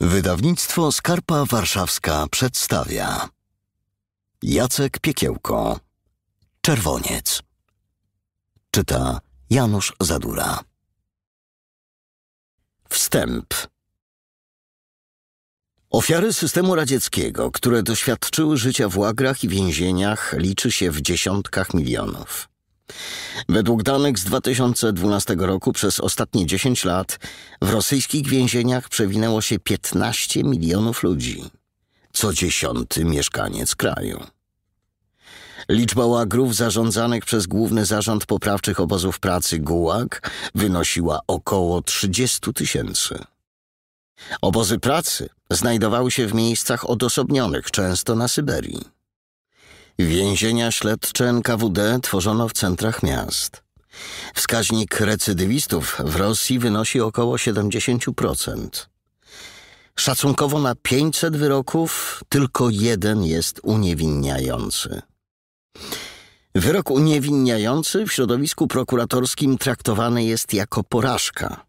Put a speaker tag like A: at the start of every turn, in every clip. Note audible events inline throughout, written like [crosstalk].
A: Wydawnictwo Skarpa Warszawska przedstawia Jacek Piekiełko Czerwoniec Czyta Janusz Zadura Wstęp Ofiary systemu radzieckiego, które doświadczyły życia w łagrach i więzieniach, liczy się w dziesiątkach milionów. Według danych z 2012 roku przez ostatnie 10 lat w rosyjskich więzieniach przewinęło się 15 milionów ludzi, co dziesiąty mieszkaniec kraju. Liczba łagrów zarządzanych przez Główny Zarząd Poprawczych Obozów Pracy GUłag wynosiła około 30 tysięcy. Obozy pracy znajdowały się w miejscach odosobnionych, często na Syberii. Więzienia śledcze NKWD tworzono w centrach miast. Wskaźnik recydywistów w Rosji wynosi około 70%. Szacunkowo na 500 wyroków tylko jeden jest uniewinniający. Wyrok uniewinniający w środowisku prokuratorskim traktowany jest jako porażka.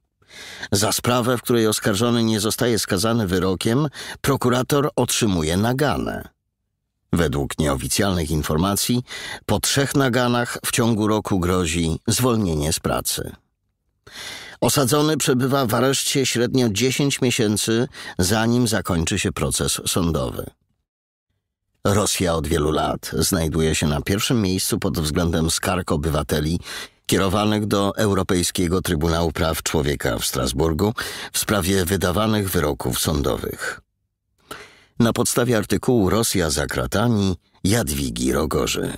A: Za sprawę, w której oskarżony nie zostaje skazany wyrokiem, prokurator otrzymuje naganę. Według nieoficjalnych informacji, po trzech naganach w ciągu roku grozi zwolnienie z pracy. Osadzony przebywa w areszcie średnio 10 miesięcy, zanim zakończy się proces sądowy. Rosja od wielu lat znajduje się na pierwszym miejscu pod względem skarg obywateli kierowanych do Europejskiego Trybunału Praw Człowieka w Strasburgu w sprawie wydawanych wyroków sądowych na podstawie artykułu Rosja za kratami Jadwigi Rogorzy.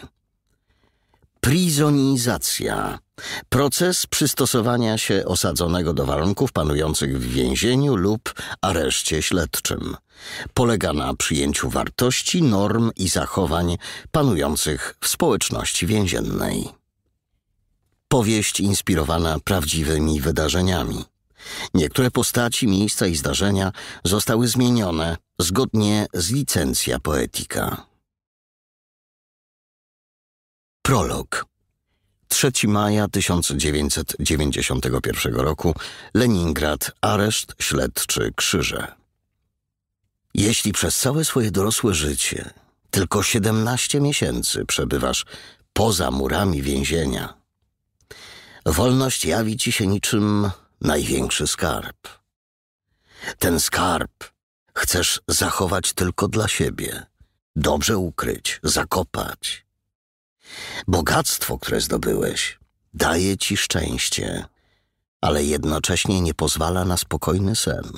A: Prizonizacja. Proces przystosowania się osadzonego do warunków panujących w więzieniu lub areszcie śledczym. Polega na przyjęciu wartości, norm i zachowań panujących w społeczności więziennej. Powieść inspirowana prawdziwymi wydarzeniami. Niektóre postaci, miejsca i zdarzenia zostały zmienione zgodnie z licencja poetyka. Prolog 3 maja 1991 roku Leningrad, areszt śledczy Krzyże. Jeśli przez całe swoje dorosłe życie tylko 17 miesięcy przebywasz poza murami więzienia, wolność jawi ci się niczym największy skarb. Ten skarb chcesz zachować tylko dla siebie, dobrze ukryć, zakopać. Bogactwo, które zdobyłeś, daje ci szczęście, ale jednocześnie nie pozwala na spokojny sen.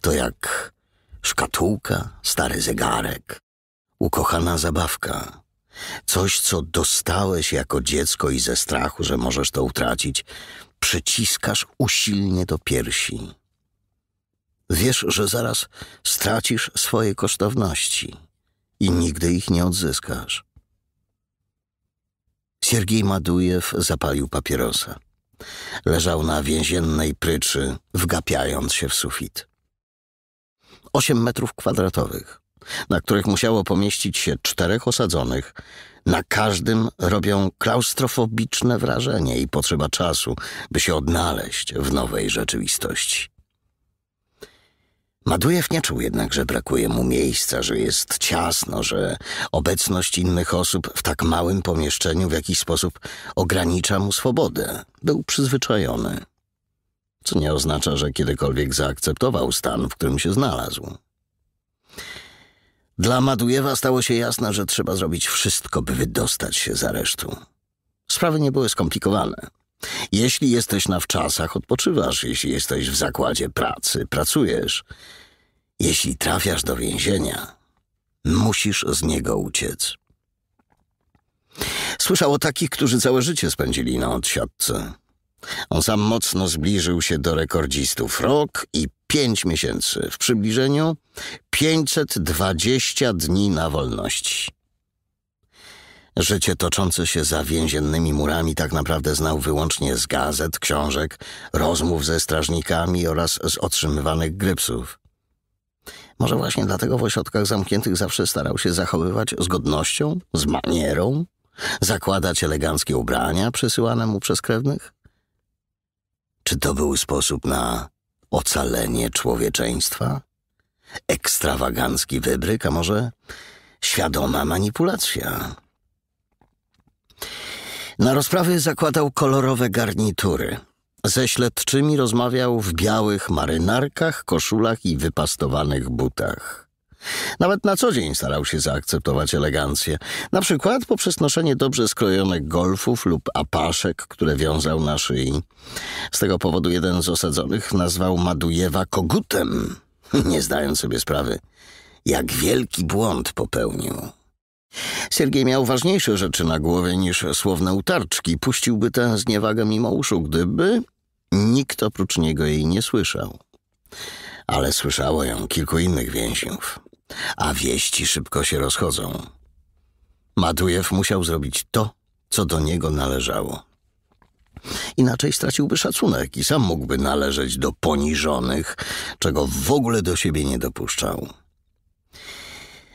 A: To jak szkatułka, stary zegarek, ukochana zabawka. Coś, co dostałeś jako dziecko i ze strachu, że możesz to utracić, przyciskasz usilnie do piersi. Wiesz, że zaraz stracisz swoje kosztowności i nigdy ich nie odzyskasz. Siergiej Madujew zapalił papierosa. Leżał na więziennej pryczy, wgapiając się w sufit. Osiem metrów kwadratowych, na których musiało pomieścić się czterech osadzonych, na każdym robią klaustrofobiczne wrażenie i potrzeba czasu, by się odnaleźć w nowej rzeczywistości. Madujew nie czuł jednak, że brakuje mu miejsca, że jest ciasno, że obecność innych osób w tak małym pomieszczeniu w jakiś sposób ogranicza mu swobodę. Był przyzwyczajony, co nie oznacza, że kiedykolwiek zaakceptował stan, w którym się znalazł. Dla Madujewa stało się jasne, że trzeba zrobić wszystko, by wydostać się z aresztu. Sprawy nie były skomplikowane. Jeśli jesteś na wczasach, odpoczywasz. Jeśli jesteś w zakładzie pracy, pracujesz. Jeśli trafiasz do więzienia, musisz z niego uciec. Słyszał o takich, którzy całe życie spędzili na odsiadce. On sam mocno zbliżył się do rekordzistów. Rok i pięć miesięcy. W przybliżeniu 520 dni na wolności. Życie toczące się za więziennymi murami tak naprawdę znał wyłącznie z gazet, książek, rozmów ze strażnikami oraz z otrzymywanych grypsów. Może właśnie dlatego w ośrodkach zamkniętych zawsze starał się zachowywać z godnością, z manierą, zakładać eleganckie ubrania przysyłane mu przez krewnych? Czy to był sposób na ocalenie człowieczeństwa? Ekstrawagancki wybryk, a może świadoma manipulacja? Na rozprawy zakładał kolorowe garnitury. Ze śledczymi rozmawiał w białych marynarkach, koszulach i wypastowanych butach. Nawet na co dzień starał się zaakceptować elegancję, na przykład poprzez noszenie dobrze skrojonych golfów lub apaszek, które wiązał na szyi. Z tego powodu jeden z osadzonych nazwał Madujewa kogutem, [laughs] nie zdając sobie sprawy, jak wielki błąd popełnił. Siergiej miał ważniejsze rzeczy na głowie niż słowne utarczki. Puściłby tę zniewagę mimo uszu, gdyby nikt oprócz niego jej nie słyszał. Ale słyszało ją kilku innych więźniów a wieści szybko się rozchodzą. Madujew musiał zrobić to, co do niego należało. Inaczej straciłby szacunek i sam mógłby należeć do poniżonych, czego w ogóle do siebie nie dopuszczał.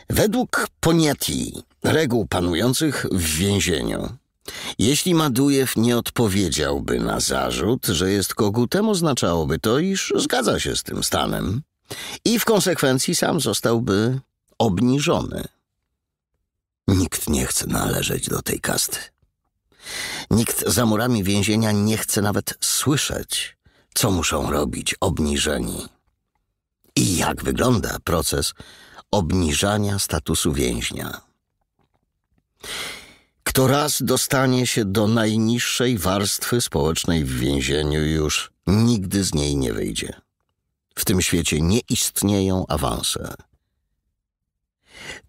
A: Według poniati reguł panujących w więzieniu, jeśli Madujew nie odpowiedziałby na zarzut, że jest kogutem, oznaczałoby to, iż zgadza się z tym stanem i w konsekwencji sam zostałby obniżony. Nikt nie chce należeć do tej kasty. Nikt za murami więzienia nie chce nawet słyszeć, co muszą robić obniżeni. I jak wygląda proces obniżania statusu więźnia. Kto raz dostanie się do najniższej warstwy społecznej w więzieniu, już nigdy z niej nie wyjdzie. W tym świecie nie istnieją awanse.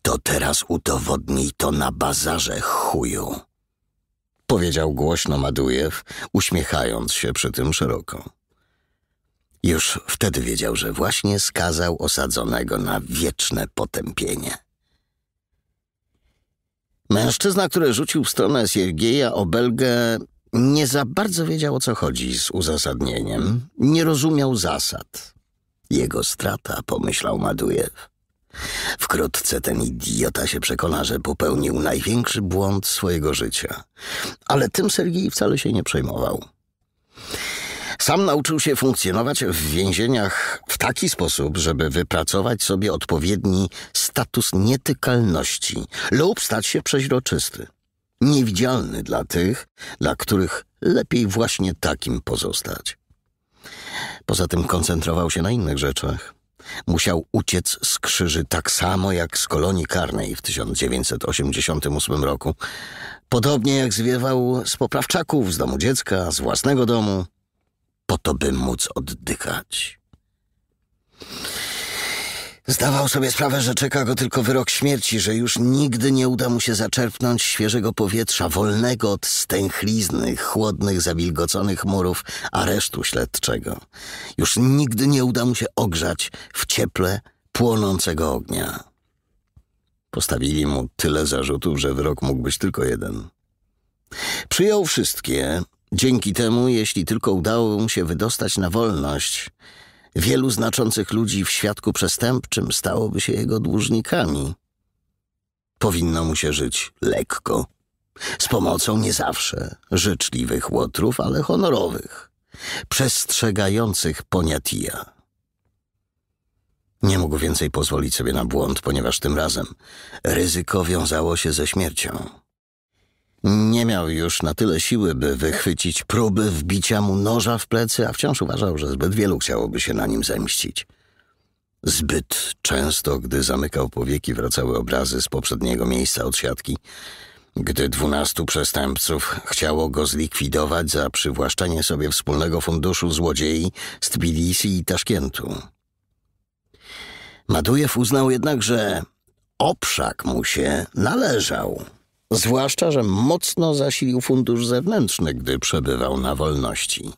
A: To teraz udowodnij to na bazarze, chuju! Powiedział głośno Madujew, uśmiechając się przy tym szeroko. Już wtedy wiedział, że właśnie skazał osadzonego na wieczne potępienie. Mężczyzna, który rzucił w stronę Siergieja obelgę, nie za bardzo wiedział o co chodzi z uzasadnieniem, nie rozumiał zasad. Jego strata, pomyślał Madujew. Wkrótce ten idiota się przekona, że popełnił największy błąd swojego życia. Ale tym Sergij wcale się nie przejmował. Sam nauczył się funkcjonować w więzieniach w taki sposób, żeby wypracować sobie odpowiedni status nietykalności lub stać się przeźroczysty. Niewidzialny dla tych, dla których lepiej właśnie takim pozostać. Poza tym koncentrował się na innych rzeczach. Musiał uciec z krzyży tak samo jak z kolonii karnej w 1988 roku. Podobnie jak zwiewał z poprawczaków, z domu dziecka, z własnego domu, po to by móc oddychać. Zdawał sobie sprawę, że czeka go tylko wyrok śmierci, że już nigdy nie uda mu się zaczerpnąć świeżego powietrza, wolnego od stęchlizny, chłodnych, zabilgoconych murów aresztu śledczego. Już nigdy nie uda mu się ogrzać w cieple płonącego ognia. Postawili mu tyle zarzutów, że wyrok mógł być tylko jeden. Przyjął wszystkie. Dzięki temu, jeśli tylko udało mu się wydostać na wolność – Wielu znaczących ludzi w świadku przestępczym stałoby się jego dłużnikami. Powinno mu się żyć lekko. Z pomocą nie zawsze życzliwych łotrów, ale honorowych, przestrzegających poniatija. Nie mógł więcej pozwolić sobie na błąd, ponieważ tym razem ryzyko wiązało się ze śmiercią. Nie miał już na tyle siły, by wychwycić próby wbicia mu noża w plecy, a wciąż uważał, że zbyt wielu chciałoby się na nim zemścić. Zbyt często, gdy zamykał powieki, wracały obrazy z poprzedniego miejsca odsiadki, gdy dwunastu przestępców chciało go zlikwidować za przywłaszczenie sobie wspólnego funduszu złodziei z Tbilisi i Taszkientu. Madujew uznał jednak, że obszak mu się należał zwłaszcza, że mocno zasilił fundusz zewnętrzny, gdy przebywał na wolności.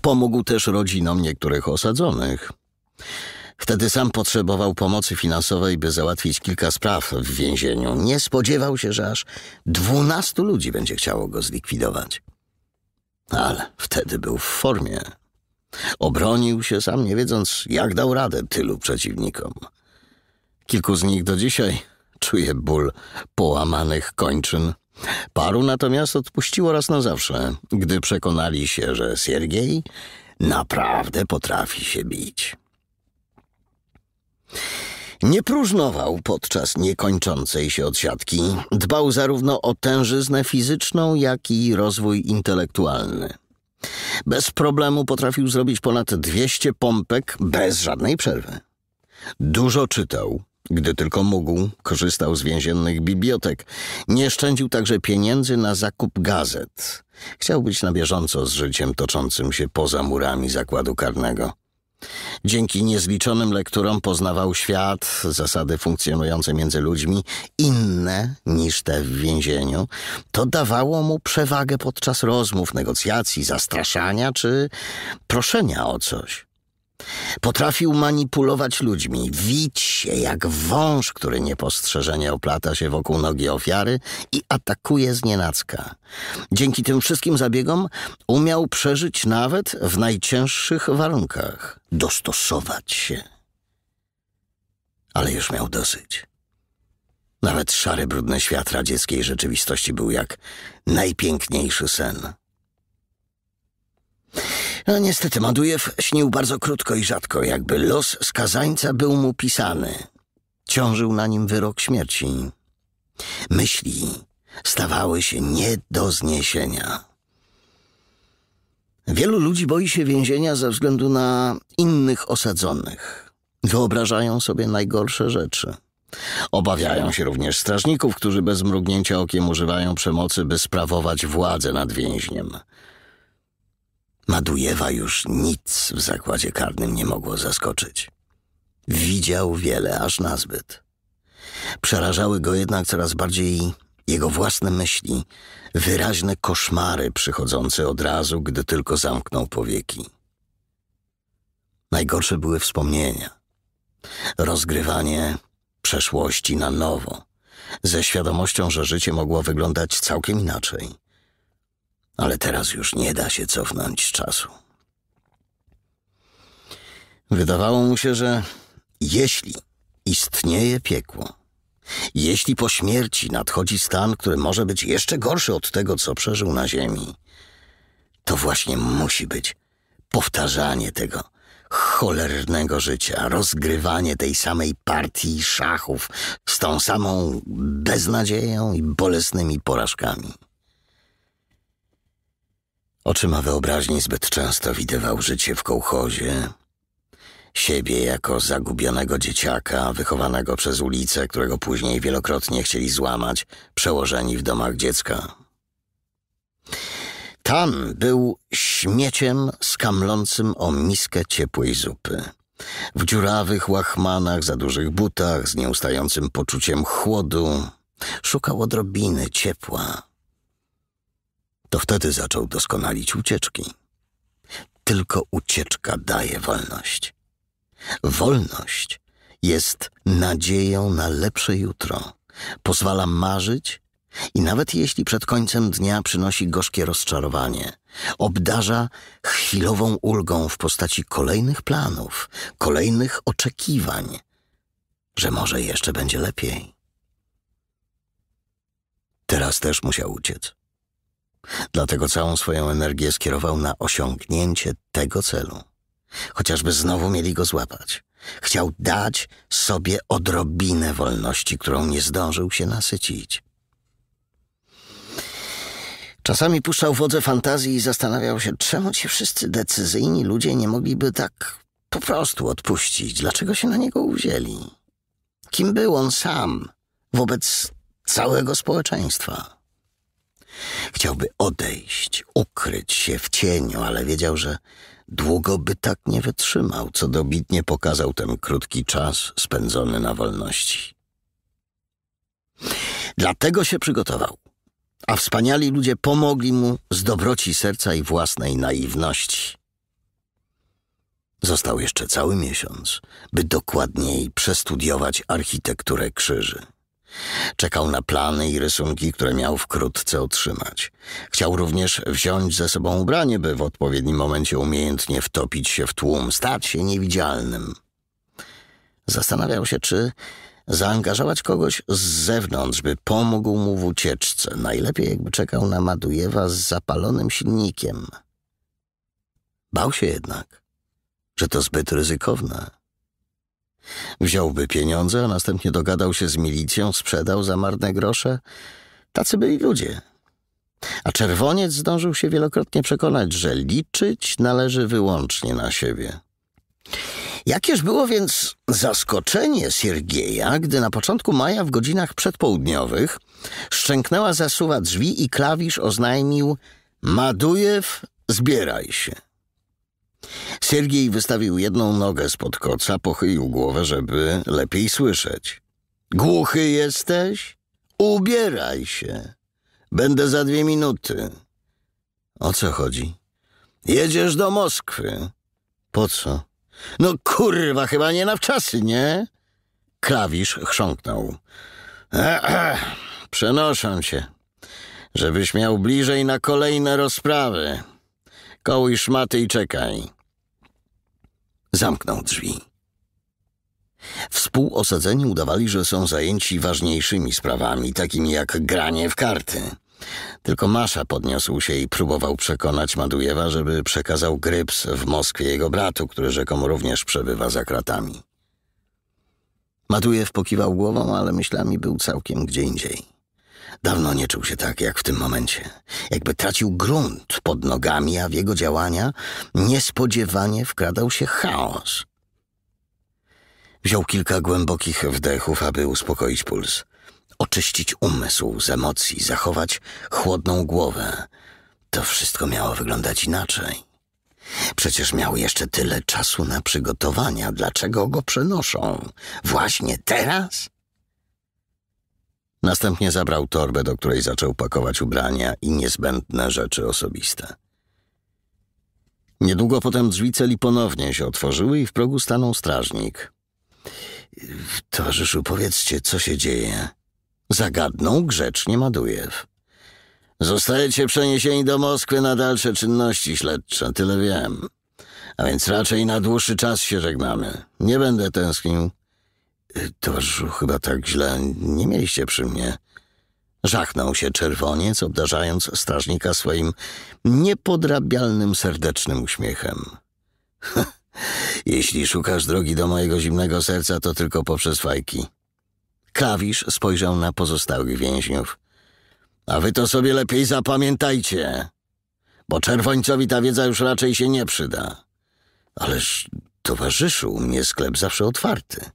A: Pomógł też rodzinom niektórych osadzonych. Wtedy sam potrzebował pomocy finansowej, by załatwić kilka spraw w więzieniu. Nie spodziewał się, że aż dwunastu ludzi będzie chciało go zlikwidować. Ale wtedy był w formie. Obronił się sam, nie wiedząc, jak dał radę tylu przeciwnikom. Kilku z nich do dzisiaj czuje ból połamanych kończyn. Paru natomiast odpuściło raz na zawsze, gdy przekonali się, że Siergiej naprawdę potrafi się bić. Nie próżnował podczas niekończącej się odsiadki. Dbał zarówno o tężyznę fizyczną, jak i rozwój intelektualny. Bez problemu potrafił zrobić ponad 200 pompek bez żadnej przerwy. Dużo czytał, gdy tylko mógł, korzystał z więziennych bibliotek. Nie szczędził także pieniędzy na zakup gazet. Chciał być na bieżąco z życiem toczącym się poza murami zakładu karnego. Dzięki niezliczonym lekturom poznawał świat, zasady funkcjonujące między ludźmi, inne niż te w więzieniu. To dawało mu przewagę podczas rozmów, negocjacji, zastraszania czy proszenia o coś. Potrafił manipulować ludźmi, wić się jak wąż, który niepostrzeżenie oplata się wokół nogi ofiary i atakuje z nienacka. Dzięki tym wszystkim zabiegom umiał przeżyć nawet w najcięższych warunkach, dostosować się. Ale już miał dosyć. Nawet szary, brudny świat radzieckiej rzeczywistości był jak najpiękniejszy sen. No, niestety Madujew śnił bardzo krótko i rzadko, jakby los skazańca był mu pisany. Ciążył na nim wyrok śmierci. Myśli stawały się nie do zniesienia. Wielu ludzi boi się więzienia ze względu na innych osadzonych. Wyobrażają sobie najgorsze rzeczy. Obawiają się również strażników, którzy bez mrugnięcia okiem używają przemocy, by sprawować władzę nad więźniem. Madujewa już nic w zakładzie karnym nie mogło zaskoczyć. Widział wiele, aż nazbyt. Przerażały go jednak coraz bardziej jego własne myśli, wyraźne koszmary przychodzące od razu, gdy tylko zamknął powieki. Najgorsze były wspomnienia. Rozgrywanie przeszłości na nowo, ze świadomością, że życie mogło wyglądać całkiem inaczej ale teraz już nie da się cofnąć z czasu. Wydawało mu się, że jeśli istnieje piekło, jeśli po śmierci nadchodzi stan, który może być jeszcze gorszy od tego, co przeżył na ziemi, to właśnie musi być powtarzanie tego cholernego życia, rozgrywanie tej samej partii szachów z tą samą beznadzieją i bolesnymi porażkami. Oczyma wyobraźni zbyt często widywał życie w kołchozie. Siebie jako zagubionego dzieciaka, wychowanego przez ulicę, którego później wielokrotnie chcieli złamać, przełożeni w domach dziecka. Tam był śmieciem skamlącym o miskę ciepłej zupy. W dziurawych łachmanach, za dużych butach, z nieustającym poczuciem chłodu, szukał odrobiny ciepła to wtedy zaczął doskonalić ucieczki. Tylko ucieczka daje wolność. Wolność jest nadzieją na lepsze jutro. Pozwala marzyć i nawet jeśli przed końcem dnia przynosi gorzkie rozczarowanie, obdarza chwilową ulgą w postaci kolejnych planów, kolejnych oczekiwań, że może jeszcze będzie lepiej. Teraz też musiał uciec. Dlatego całą swoją energię skierował na osiągnięcie tego celu. Chociażby znowu mieli go złapać. Chciał dać sobie odrobinę wolności, którą nie zdążył się nasycić. Czasami puszczał wodze fantazji i zastanawiał się, czemu ci wszyscy decyzyjni ludzie nie mogliby tak po prostu odpuścić, dlaczego się na niego uwzięli. Kim był on sam wobec całego społeczeństwa? Chciałby odejść, ukryć się w cieniu, ale wiedział, że długo by tak nie wytrzymał, co dobitnie pokazał ten krótki czas spędzony na wolności. Dlatego się przygotował, a wspaniali ludzie pomogli mu z dobroci serca i własnej naiwności. Został jeszcze cały miesiąc, by dokładniej przestudiować architekturę krzyży. Czekał na plany i rysunki, które miał wkrótce otrzymać. Chciał również wziąć ze sobą ubranie, by w odpowiednim momencie umiejętnie wtopić się w tłum, stać się niewidzialnym. Zastanawiał się, czy zaangażować kogoś z zewnątrz, by pomógł mu w ucieczce. Najlepiej jakby czekał na Madujewa z zapalonym silnikiem. Bał się jednak, że to zbyt ryzykowne. Wziąłby pieniądze, a następnie dogadał się z milicją, sprzedał za marne grosze. Tacy byli ludzie. A czerwoniec zdążył się wielokrotnie przekonać, że liczyć należy wyłącznie na siebie. Jakież było więc zaskoczenie Siergieja, gdy na początku maja w godzinach przedpołudniowych szczęknęła zasuwa drzwi i klawisz oznajmił Madujew, zbieraj się. Siergiej wystawił jedną nogę spod koca, pochylił głowę, żeby lepiej słyszeć. Głuchy jesteś? Ubieraj się. Będę za dwie minuty. O co chodzi? Jedziesz do Moskwy. Po co? No kurwa, chyba nie na wczasy, nie? Klawisz chrząknął. Ech, e, przenoszą cię, żebyś miał bliżej na kolejne rozprawy. Kołuj szmaty i czekaj. Zamknął drzwi. Współosadzeni udawali, że są zajęci ważniejszymi sprawami, takimi jak granie w karty. Tylko Masza podniósł się i próbował przekonać Madujewa, żeby przekazał gryps w Moskwie jego bratu, który rzekomo również przebywa za kratami. Madujew pokiwał głową, ale myślami był całkiem gdzie indziej. Dawno nie czuł się tak, jak w tym momencie. Jakby tracił grunt pod nogami, a w jego działania niespodziewanie wkradał się chaos. Wziął kilka głębokich wdechów, aby uspokoić puls, oczyścić umysł z emocji, zachować chłodną głowę. To wszystko miało wyglądać inaczej. Przecież miał jeszcze tyle czasu na przygotowania. Dlaczego go przenoszą? Właśnie teraz? Następnie zabrał torbę, do której zaczął pakować ubrania i niezbędne rzeczy osobiste. Niedługo potem drzwi celi ponownie się otworzyły i w progu stanął strażnik. Towarzyszu, powiedzcie, co się dzieje? Zagadnął grzecznie Madujew. Zostajecie przeniesieni do Moskwy na dalsze czynności śledcze, tyle wiem. A więc raczej na dłuższy czas się żegnamy. Nie będę tęsknił. Toż chyba tak źle nie mieliście przy mnie. Żachnął się czerwoniec, obdarzając strażnika swoim niepodrabialnym, serdecznym uśmiechem. [laughs] Jeśli szukasz drogi do mojego zimnego serca, to tylko poprzez fajki. Klawisz spojrzał na pozostałych więźniów. A wy to sobie lepiej zapamiętajcie, bo czerwońcowi ta wiedza już raczej się nie przyda. Ależ, towarzyszu, u mnie sklep zawsze otwarty.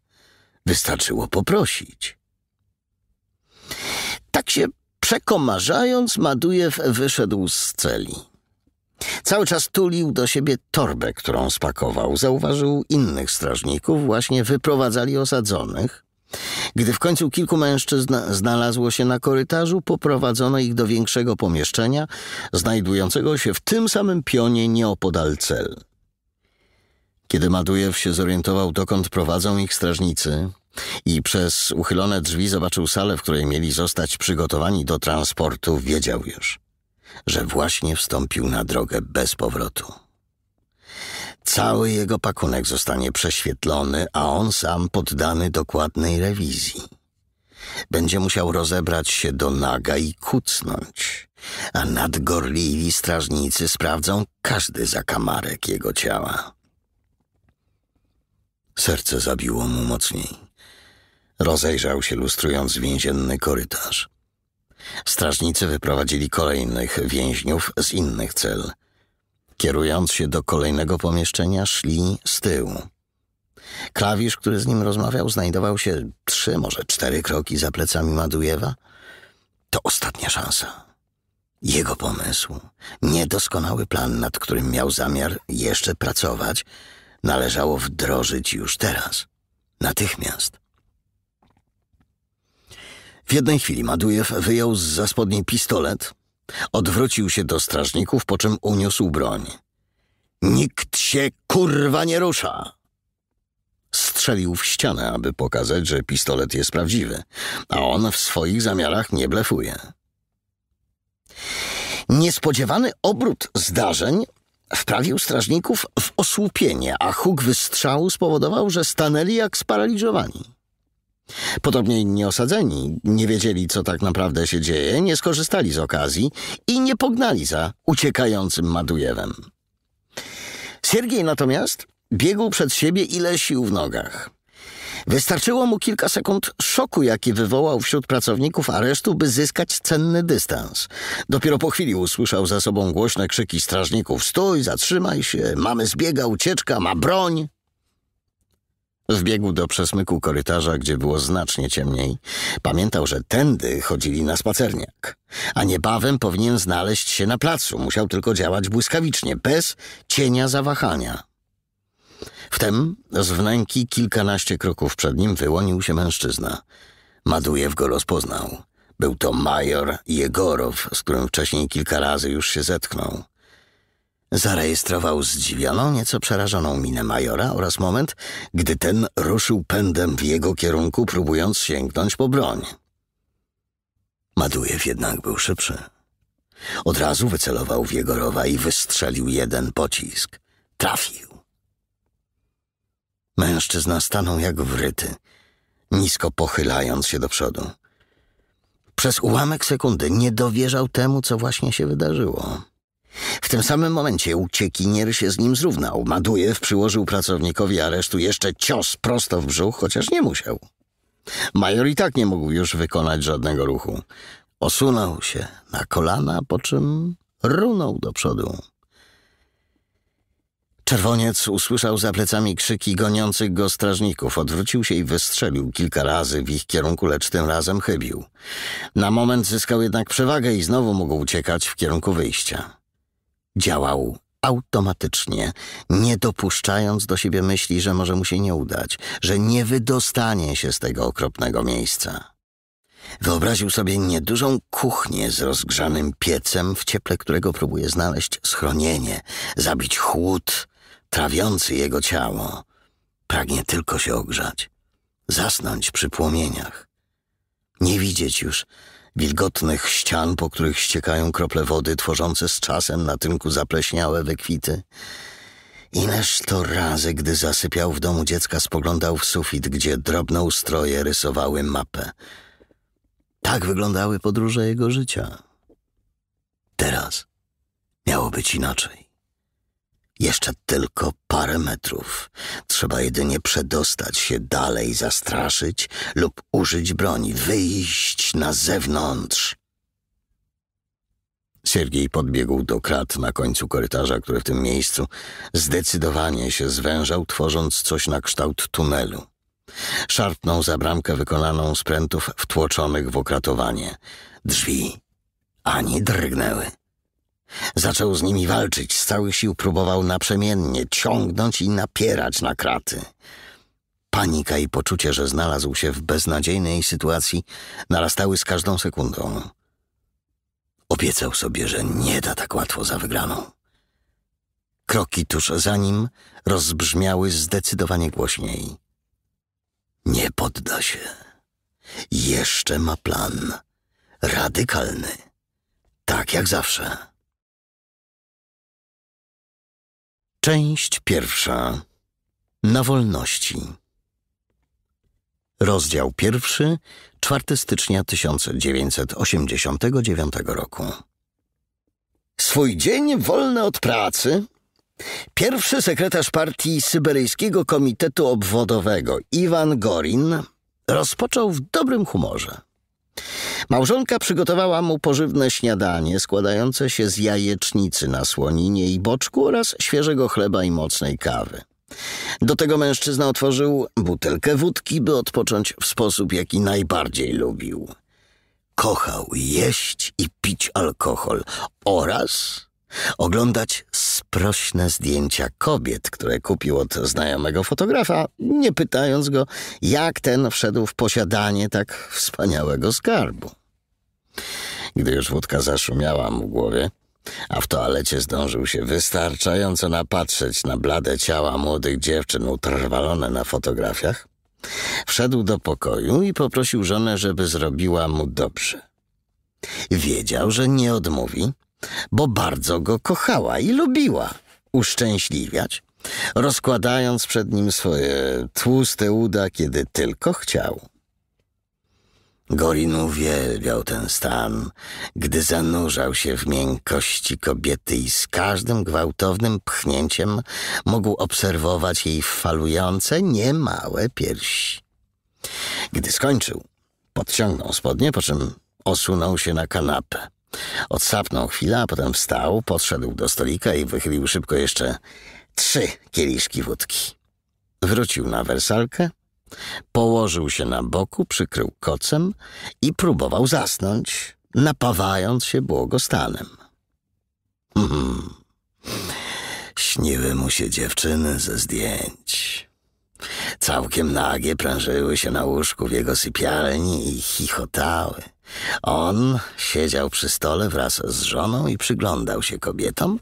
A: Wystarczyło poprosić. Tak się przekomarzając, Madujew wyszedł z celi. Cały czas tulił do siebie torbę, którą spakował. Zauważył innych strażników, właśnie wyprowadzali osadzonych. Gdy w końcu kilku mężczyzn znalazło się na korytarzu, poprowadzono ich do większego pomieszczenia, znajdującego się w tym samym pionie nieopodal cel. Kiedy Madujew się zorientował, dokąd prowadzą ich strażnicy i przez uchylone drzwi zobaczył salę, w której mieli zostać przygotowani do transportu, wiedział już, że właśnie wstąpił na drogę bez powrotu. Cały jego pakunek zostanie prześwietlony, a on sam poddany dokładnej rewizji. Będzie musiał rozebrać się do naga i kucnąć, a nadgorliwi strażnicy sprawdzą każdy zakamarek jego ciała. Serce zabiło mu mocniej. Rozejrzał się, lustrując więzienny korytarz. Strażnicy wyprowadzili kolejnych więźniów z innych cel. Kierując się do kolejnego pomieszczenia, szli z tyłu. Klawisz, który z nim rozmawiał, znajdował się trzy, może cztery kroki za plecami Madujewa. To ostatnia szansa. Jego pomysł, niedoskonały plan, nad którym miał zamiar jeszcze pracować – należało wdrożyć już teraz, natychmiast. W jednej chwili Madujew wyjął z za spodni pistolet, odwrócił się do strażników, po czym uniósł broń. Nikt się kurwa nie rusza! Strzelił w ścianę, aby pokazać, że pistolet jest prawdziwy, a on w swoich zamiarach nie blefuje. Niespodziewany obrót zdarzeń Wprawił strażników w osłupienie, a huk wystrzału spowodował, że stanęli jak sparaliżowani. Podobnie inni osadzeni nie wiedzieli, co tak naprawdę się dzieje, nie skorzystali z okazji i nie pognali za uciekającym Madujewem. Siergiej natomiast biegł przed siebie ile sił w nogach. Wystarczyło mu kilka sekund szoku, jaki wywołał wśród pracowników aresztu, by zyskać cenny dystans. Dopiero po chwili usłyszał za sobą głośne krzyki strażników: Stój, zatrzymaj się, mamy zbiega, ucieczka, ma broń. Wbiegł do przesmyku korytarza, gdzie było znacznie ciemniej. Pamiętał, że tędy chodzili na spacerniak. A niebawem powinien znaleźć się na placu. Musiał tylko działać błyskawicznie, bez cienia zawahania. Wtem z wnęki kilkanaście kroków przed nim wyłonił się mężczyzna. Madujew go rozpoznał. Był to major Jegorow, z którym wcześniej kilka razy już się zetknął. Zarejestrował zdziwioną, nieco przerażoną minę majora oraz moment, gdy ten ruszył pędem w jego kierunku, próbując sięgnąć po broń. Madujew jednak był szybszy. Od razu wycelował w Jegorowa i wystrzelił jeden pocisk. Trafił. Mężczyzna stanął jak wryty, nisko pochylając się do przodu. Przez ułamek sekundy nie dowierzał temu, co właśnie się wydarzyło. W tym samym momencie uciekinier się z nim zrównał. Madujew przyłożył pracownikowi aresztu jeszcze cios prosto w brzuch, chociaż nie musiał. Major i tak nie mógł już wykonać żadnego ruchu. Osunął się na kolana, po czym runął do przodu. Czerwoniec usłyszał za plecami krzyki goniących go strażników. Odwrócił się i wystrzelił kilka razy w ich kierunku, lecz tym razem chybił. Na moment zyskał jednak przewagę i znowu mógł uciekać w kierunku wyjścia. Działał automatycznie, nie dopuszczając do siebie myśli, że może mu się nie udać, że nie wydostanie się z tego okropnego miejsca. Wyobraził sobie niedużą kuchnię z rozgrzanym piecem, w cieple którego próbuje znaleźć schronienie, zabić chłód, trawiący jego ciało. Pragnie tylko się ogrzać, zasnąć przy płomieniach. Nie widzieć już wilgotnych ścian, po których ściekają krople wody, tworzące z czasem na tynku zapleśniałe wykwity. Ileż to razy, gdy zasypiał w domu dziecka, spoglądał w sufit, gdzie drobne ustroje rysowały mapę. Tak wyglądały podróże jego życia. Teraz miało być inaczej. Jeszcze tylko parę metrów. Trzeba jedynie przedostać się dalej, zastraszyć lub użyć broni, wyjść na zewnątrz. Siergiej podbiegł do krat na końcu korytarza, który w tym miejscu zdecydowanie się zwężał, tworząc coś na kształt tunelu. Szarpnął za bramkę wykonaną z prętów wtłoczonych w okratowanie. Drzwi ani drgnęły. Zaczął z nimi walczyć, z całych sił próbował naprzemiennie ciągnąć i napierać na kraty. Panika i poczucie, że znalazł się w beznadziejnej sytuacji, narastały z każdą sekundą. Obiecał sobie, że nie da tak łatwo za wygraną. Kroki tuż za nim rozbrzmiały zdecydowanie głośniej. Nie podda się. Jeszcze ma plan. Radykalny. Tak jak zawsze. Część pierwsza. Na wolności. Rozdział pierwszy, 4 stycznia 1989 roku. Swój dzień wolny od pracy Pierwszy sekretarz partii Syberyjskiego Komitetu Obwodowego, Iwan Gorin, rozpoczął w dobrym humorze. Małżonka przygotowała mu pożywne śniadanie składające się z jajecznicy na słoninie i boczku oraz świeżego chleba i mocnej kawy. Do tego mężczyzna otworzył butelkę wódki, by odpocząć w sposób, jaki najbardziej lubił. Kochał jeść i pić alkohol oraz oglądać prośne zdjęcia kobiet, które kupił od znajomego fotografa, nie pytając go, jak ten wszedł w posiadanie tak wspaniałego skarbu. Gdy już wódka zaszumiała mu głowie, a w toalecie zdążył się wystarczająco napatrzeć na blade ciała młodych dziewczyn utrwalone na fotografiach, wszedł do pokoju i poprosił żonę, żeby zrobiła mu dobrze. Wiedział, że nie odmówi, bo bardzo go kochała i lubiła uszczęśliwiać, rozkładając przed nim swoje tłuste uda, kiedy tylko chciał. Gorin uwielbiał ten stan, gdy zanurzał się w miękkości kobiety i z każdym gwałtownym pchnięciem mógł obserwować jej falujące, niemałe piersi. Gdy skończył, podciągnął spodnie, po czym osunął się na kanapę. Odsapnął chwilę, a potem wstał, podszedł do stolika i wychylił szybko jeszcze trzy kieliszki wódki. Wrócił na wersalkę, położył się na boku, przykrył kocem i próbował zasnąć, napawając się błogostanem. Hmm. Śniły mu się dziewczyny ze zdjęć. Całkiem nagie prężyły się na łóżku w jego sypialni i chichotały. On siedział przy stole wraz z żoną i przyglądał się kobietom,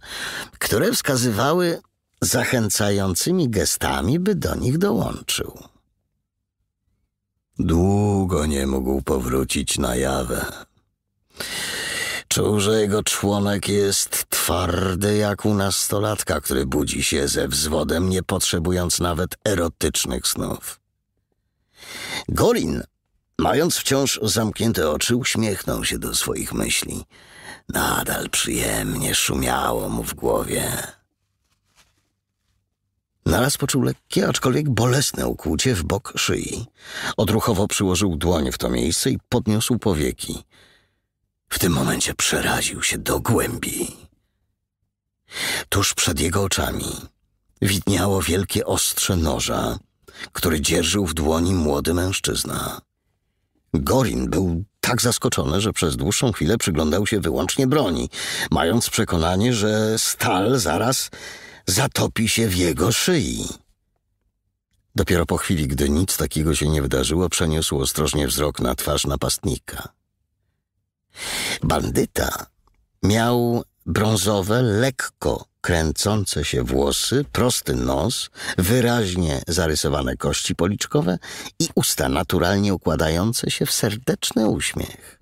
A: które wskazywały zachęcającymi gestami, by do nich dołączył. Długo nie mógł powrócić na jawę. Czuł, że jego członek jest twardy jak u nastolatka, który budzi się ze wzwodem, nie potrzebując nawet erotycznych snów. Gorin Mając wciąż zamknięte oczy, uśmiechnął się do swoich myśli. Nadal przyjemnie szumiało mu w głowie. Naraz poczuł lekkie, aczkolwiek bolesne ukłucie w bok szyi. Odruchowo przyłożył dłoń w to miejsce i podniósł powieki. W tym momencie przeraził się do głębi. Tuż przed jego oczami widniało wielkie ostrze noża, który dzierżył w dłoni młody mężczyzna. Gorin był tak zaskoczony, że przez dłuższą chwilę przyglądał się wyłącznie broni, mając przekonanie, że stal zaraz zatopi się w jego szyi. Dopiero po chwili, gdy nic takiego się nie wydarzyło, przeniósł ostrożnie wzrok na twarz napastnika. Bandyta miał brązowe, lekko kręcące się włosy, prosty nos, wyraźnie zarysowane kości policzkowe i usta naturalnie układające się w serdeczny uśmiech.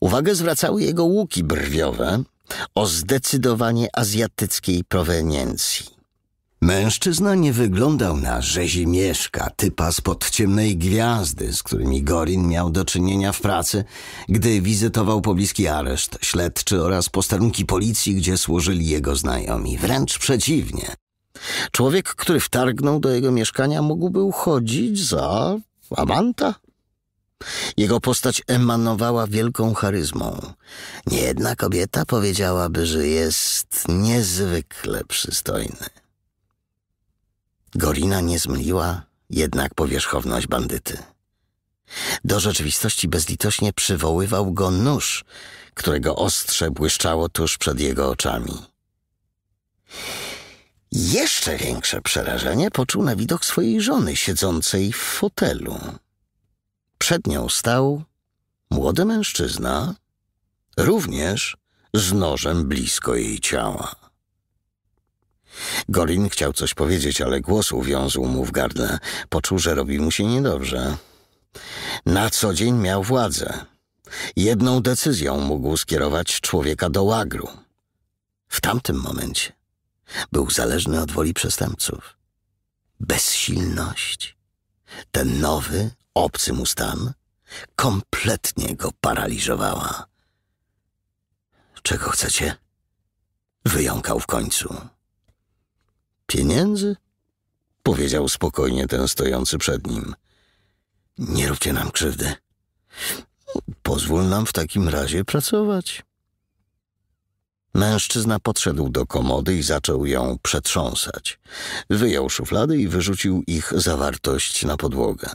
A: Uwagę zwracały jego łuki brwiowe o zdecydowanie azjatyckiej proweniencji. Mężczyzna nie wyglądał na rzezimieszka, typa spod ciemnej gwiazdy, z którymi Gorin miał do czynienia w pracy, gdy wizytował pobliski areszt śledczy oraz posterunki policji, gdzie służyli jego znajomi. Wręcz przeciwnie. Człowiek, który wtargnął do jego mieszkania, mógłby uchodzić za amanta. Jego postać emanowała wielką charyzmą. Niejedna kobieta powiedziałaby, że jest niezwykle przystojny. Gorina nie zmliła jednak powierzchowność bandyty. Do rzeczywistości bezlitośnie przywoływał go nóż, którego ostrze błyszczało tuż przed jego oczami. Jeszcze większe przerażenie poczuł na widok swojej żony siedzącej w fotelu. Przed nią stał młody mężczyzna, również z nożem blisko jej ciała. Gorin chciał coś powiedzieć, ale głos uwiązł mu w gardle. Poczuł, że robi mu się niedobrze. Na co dzień miał władzę. Jedną decyzją mógł skierować człowieka do łagru. W tamtym momencie był zależny od woli przestępców. Bezsilność. Ten nowy, obcy mu stan kompletnie go paraliżowała. Czego chcecie? Wyjąkał w końcu. Pieniędzy? Powiedział spokojnie ten stojący przed nim. Nie róbcie nam krzywdy. Pozwól nam w takim razie pracować. Mężczyzna podszedł do komody i zaczął ją przetrząsać. Wyjął szuflady i wyrzucił ich zawartość na podłogę.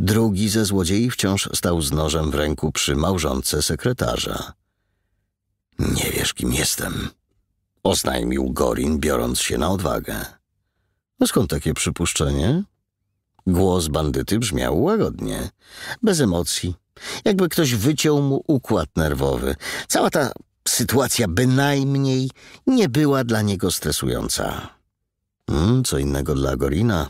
A: Drugi ze złodziei wciąż stał z nożem w ręku przy małżonce sekretarza. Nie wiesz, kim jestem, oznajmił Gorin, biorąc się na odwagę. Skąd takie przypuszczenie? Głos bandyty brzmiał łagodnie, bez emocji, jakby ktoś wyciął mu układ nerwowy. Cała ta sytuacja bynajmniej nie była dla niego stresująca. Hmm, co innego dla Gorina,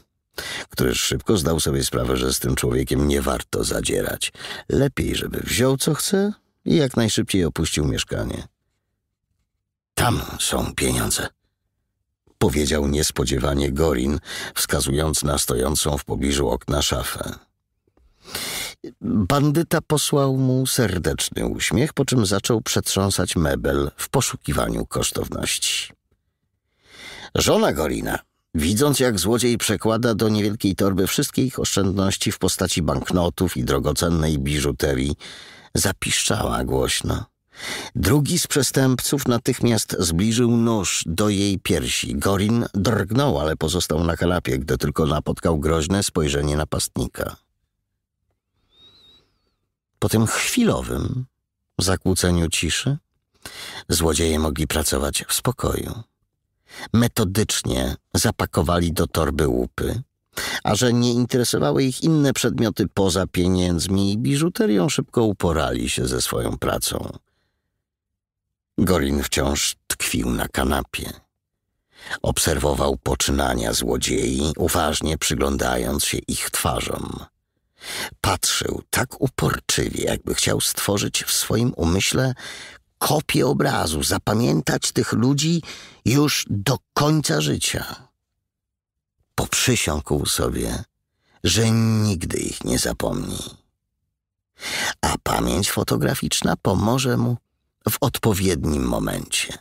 A: który szybko zdał sobie sprawę, że z tym człowiekiem nie warto zadzierać. Lepiej, żeby wziął co chce i jak najszybciej opuścił mieszkanie. Tam są pieniądze. Powiedział niespodziewanie Gorin, wskazując na stojącą w pobliżu okna szafę. Bandyta posłał mu serdeczny uśmiech, po czym zaczął przetrząsać mebel w poszukiwaniu kosztowności. Żona Gorina, widząc jak złodziej przekłada do niewielkiej torby wszystkie ich oszczędności w postaci banknotów i drogocennej biżuterii, zapiszczała głośno. Drugi z przestępców natychmiast zbliżył nóż do jej piersi. Gorin drgnął, ale pozostał na kanapie, gdy tylko napotkał groźne spojrzenie napastnika. Po tym chwilowym zakłóceniu ciszy złodzieje mogli pracować w spokoju. Metodycznie zapakowali do torby łupy, a że nie interesowały ich inne przedmioty poza pieniędzmi i biżuterią, szybko uporali się ze swoją pracą. Gorin wciąż tkwił na kanapie. Obserwował poczynania złodziei, uważnie przyglądając się ich twarzom. Patrzył tak uporczywie, jakby chciał stworzyć w swoim umyśle kopię obrazu, zapamiętać tych ludzi już do końca życia. Poprzysiągł sobie, że nigdy ich nie zapomni. A pamięć fotograficzna pomoże mu w odpowiednim momencie.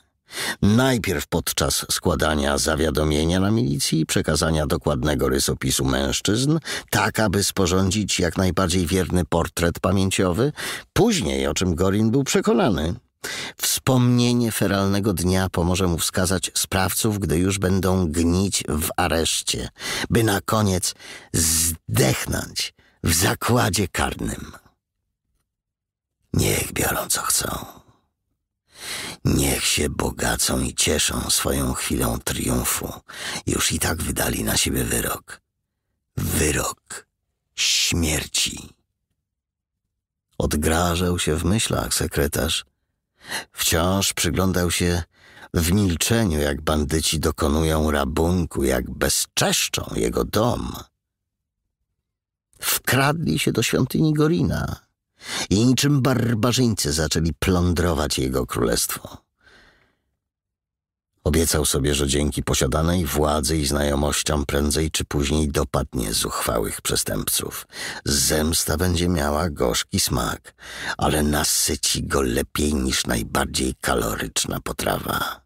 A: Najpierw podczas składania zawiadomienia na milicji i przekazania dokładnego rysopisu mężczyzn, tak aby sporządzić jak najbardziej wierny portret pamięciowy, później, o czym Gorin był przekonany, Wspomnienie feralnego dnia pomoże mu wskazać sprawców, gdy już będą gnić w areszcie, by na koniec zdechnąć w zakładzie karnym. Niech biorą co chcą. Niech się bogacą i cieszą swoją chwilą triumfu. Już i tak wydali na siebie wyrok. Wyrok śmierci. Odgrażał się w myślach sekretarz. Wciąż przyglądał się w milczeniu, jak bandyci dokonują rabunku, jak bezczeszczą jego dom. Wkradli się do świątyni Gorina i niczym barbarzyńcy zaczęli plądrować jego królestwo. Obiecał sobie, że dzięki posiadanej władzy i znajomościom prędzej czy później dopadnie zuchwałych przestępców. Zemsta będzie miała gorzki smak, ale nasyci go lepiej niż najbardziej kaloryczna potrawa.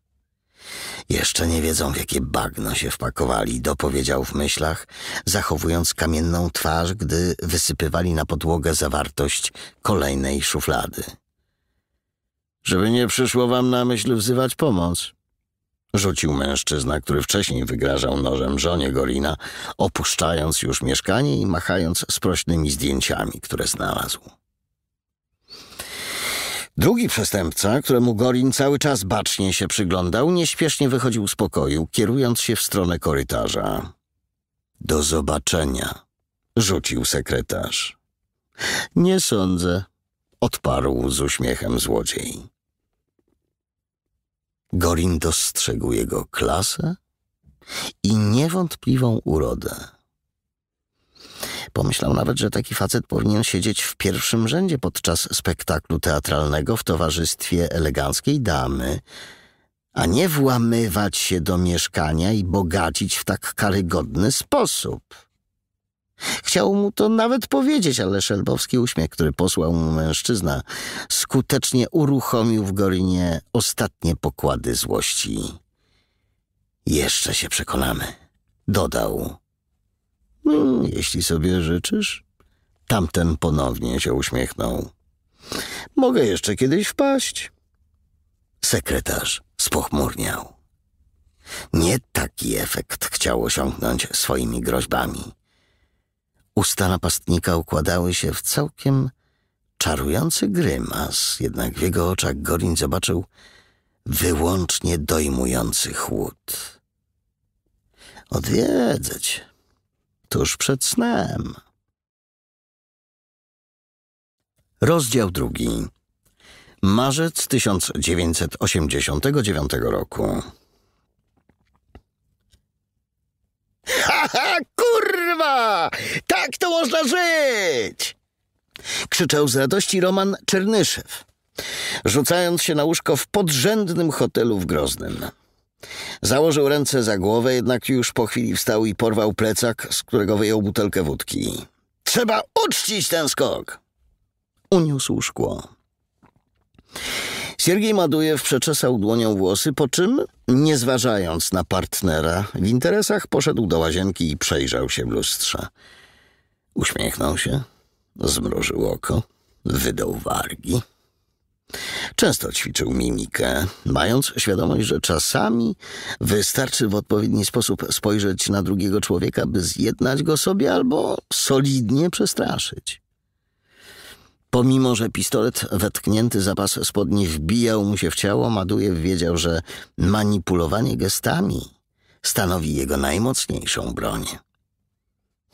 A: Jeszcze nie wiedzą, w jakie bagno się wpakowali, dopowiedział w myślach, zachowując kamienną twarz, gdy wysypywali na podłogę zawartość kolejnej szuflady. Żeby nie przyszło wam na myśl wzywać pomoc. Rzucił mężczyzna, który wcześniej wygrażał nożem żonie Gorina, opuszczając już mieszkanie i machając sprośnymi zdjęciami, które znalazł. Drugi przestępca, któremu Gorin cały czas bacznie się przyglądał, nieśpiesznie wychodził z pokoju, kierując się w stronę korytarza. Do zobaczenia, rzucił sekretarz. Nie sądzę, odparł z uśmiechem złodziej. Gorin dostrzegł jego klasę i niewątpliwą urodę. Pomyślał nawet, że taki facet powinien siedzieć w pierwszym rzędzie podczas spektaklu teatralnego w towarzystwie eleganckiej damy, a nie włamywać się do mieszkania i bogacić w tak karygodny sposób. Chciał mu to nawet powiedzieć, ale szelbowski uśmiech, który posłał mu mężczyzna, skutecznie uruchomił w Gorinie ostatnie pokłady złości. Jeszcze się przekonamy, dodał no, jeśli sobie życzysz. Tamten ponownie się uśmiechnął. Mogę jeszcze kiedyś wpaść. Sekretarz spochmurniał. Nie taki efekt chciał osiągnąć swoimi groźbami. Usta napastnika układały się w całkiem czarujący grymas, jednak w jego oczach Gorin zobaczył wyłącznie dojmujący chłód. Odwiedzę cię, tuż przed snem. Rozdział drugi. Marzec 1989 roku. [laughs] Ha, ha, kurwa! Tak to można żyć! Krzyczał z radości Roman Czernyszew, rzucając się na łóżko w podrzędnym hotelu w Groznym. Założył ręce za głowę, jednak już po chwili wstał i porwał plecak, z którego wyjął butelkę wódki. Trzeba uczcić ten skok! Uniósł szkło. Siergiej Madujew przeczesał dłonią włosy, po czym, nie zważając na partnera, w interesach poszedł do łazienki i przejrzał się w lustrze. Uśmiechnął się, zmrużył oko, wydał wargi. Często ćwiczył mimikę, mając świadomość, że czasami wystarczy w odpowiedni sposób spojrzeć na drugiego człowieka, by zjednać go sobie albo solidnie przestraszyć. Pomimo, że pistolet wetknięty za pas spodni wbijał mu się w ciało, Madujew wiedział, że manipulowanie gestami stanowi jego najmocniejszą broń.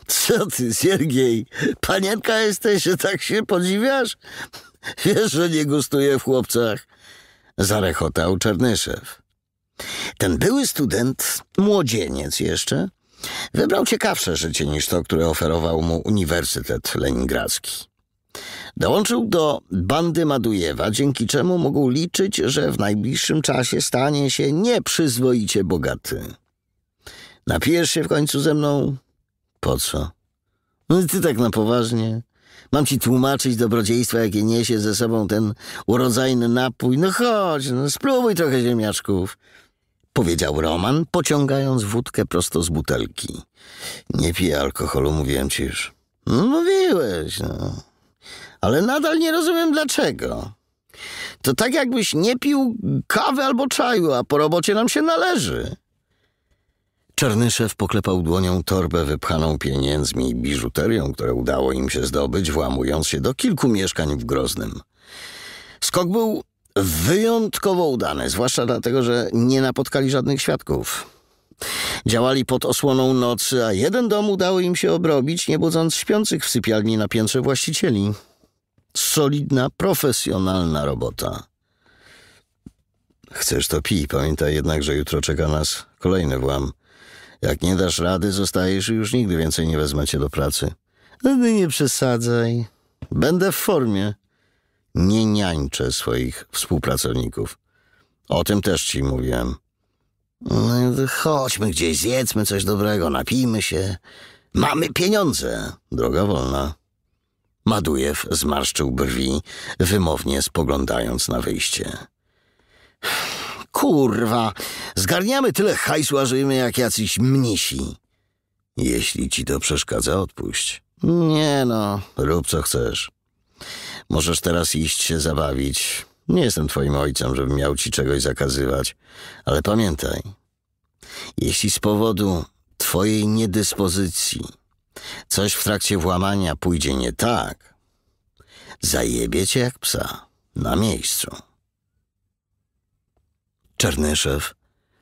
A: Co ty, Siergiej, panienka jesteś, że tak się podziwiasz? Wiesz, [laughs] że nie gustuje w chłopcach. Zarechotał Czernyszew. Ten były student, młodzieniec jeszcze, wybrał ciekawsze życie niż to, które oferował mu Uniwersytet Leningradzki. Dołączył do bandy Madujewa, dzięki czemu mógł liczyć, że w najbliższym czasie stanie się nieprzyzwoicie bogaty. Napijesz się w końcu ze mną? Po co? No ty tak na poważnie. Mam ci tłumaczyć dobrodziejstwa, jakie niesie ze sobą ten urodzajny napój. No chodź, no spróbuj trochę ziemniaczków. Powiedział Roman, pociągając wódkę prosto z butelki. Nie piję alkoholu, mówiłem ci już. No, mówiłeś, no. Ale nadal nie rozumiem dlaczego. To tak jakbyś nie pił kawy albo czaju, a po robocie nam się należy. Czarny szef poklepał dłonią torbę wypchaną pieniędzmi i biżuterią, które udało im się zdobyć, włamując się do kilku mieszkań w Groznym. Skok był wyjątkowo udany, zwłaszcza dlatego, że nie napotkali żadnych świadków. Działali pod osłoną nocy, a jeden dom udało im się obrobić, nie budząc śpiących w sypialni na piętrze właścicieli. Solidna, profesjonalna robota. Chcesz to pij, pamiętaj jednak, że jutro czeka nas kolejny włam. Jak nie dasz rady, zostajesz i już nigdy więcej nie wezmę cię do pracy. nie przesadzaj. Będę w formie. Nie niańczę swoich współpracowników. O tym też ci mówiłem. No, chodźmy gdzieś, zjedzmy coś dobrego, napijmy się. Mamy pieniądze. Droga wolna. Madujew zmarszczył brwi, wymownie spoglądając na wyjście. Kurwa, zgarniamy tyle hajsu, a żyjemy jak jacyś mnisi. Jeśli ci to przeszkadza, odpuść. Nie no, rób co chcesz. Możesz teraz iść się zabawić. Nie jestem twoim ojcem, żebym miał ci czegoś zakazywać, ale pamiętaj, jeśli z powodu twojej niedyspozycji coś w trakcie włamania pójdzie nie tak, zajebie cię jak psa na miejscu. Czernyszew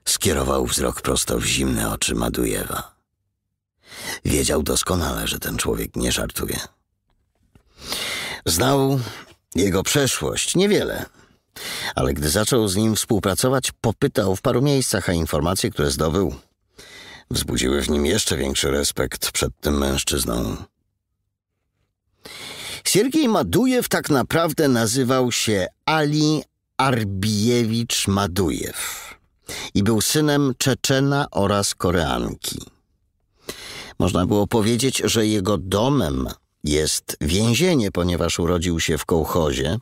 A: skierował wzrok prosto w zimne oczy Madujewa. Wiedział doskonale, że ten człowiek nie żartuje. Znał jego przeszłość niewiele, ale gdy zaczął z nim współpracować, popytał w paru miejscach, a informacje, które zdobył, wzbudziły w nim jeszcze większy respekt przed tym mężczyzną. Siergiej Madujew tak naprawdę nazywał się Ali Arbijewicz Madujew i był synem Czeczena oraz Koreanki. Można było powiedzieć, że jego domem jest więzienie, ponieważ urodził się w kołchozie,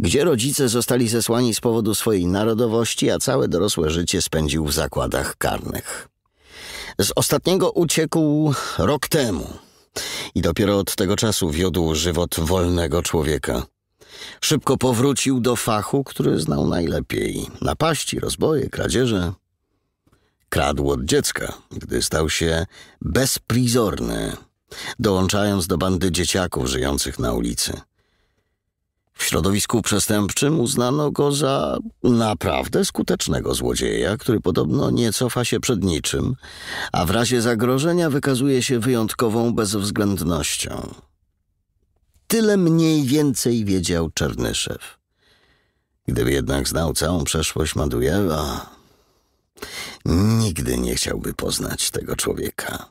A: gdzie rodzice zostali zesłani z powodu swojej narodowości, a całe dorosłe życie spędził w zakładach karnych. Z ostatniego uciekł rok temu i dopiero od tego czasu wiodł żywot wolnego człowieka. Szybko powrócił do fachu, który znał najlepiej. Napaści, rozboje, kradzieże. Kradł od dziecka, gdy stał się bezprizorny, dołączając do bandy dzieciaków żyjących na ulicy. W środowisku przestępczym uznano go za naprawdę skutecznego złodzieja, który podobno nie cofa się przed niczym, a w razie zagrożenia wykazuje się wyjątkową bezwzględnością. Tyle mniej więcej wiedział Czernyszew. Gdyby jednak znał całą przeszłość Madujewa, nigdy nie chciałby poznać tego człowieka.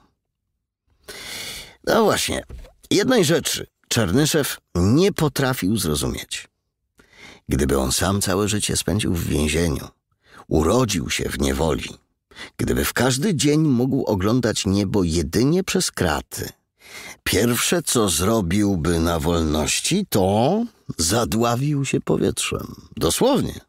A: No właśnie, jednej rzeczy Czernyszew nie potrafił zrozumieć. Gdyby on sam całe życie spędził w więzieniu, urodził się w niewoli, gdyby w każdy dzień mógł oglądać niebo jedynie przez kraty – Pierwsze, co zrobiłby na wolności, to zadławił się powietrzem. Dosłownie.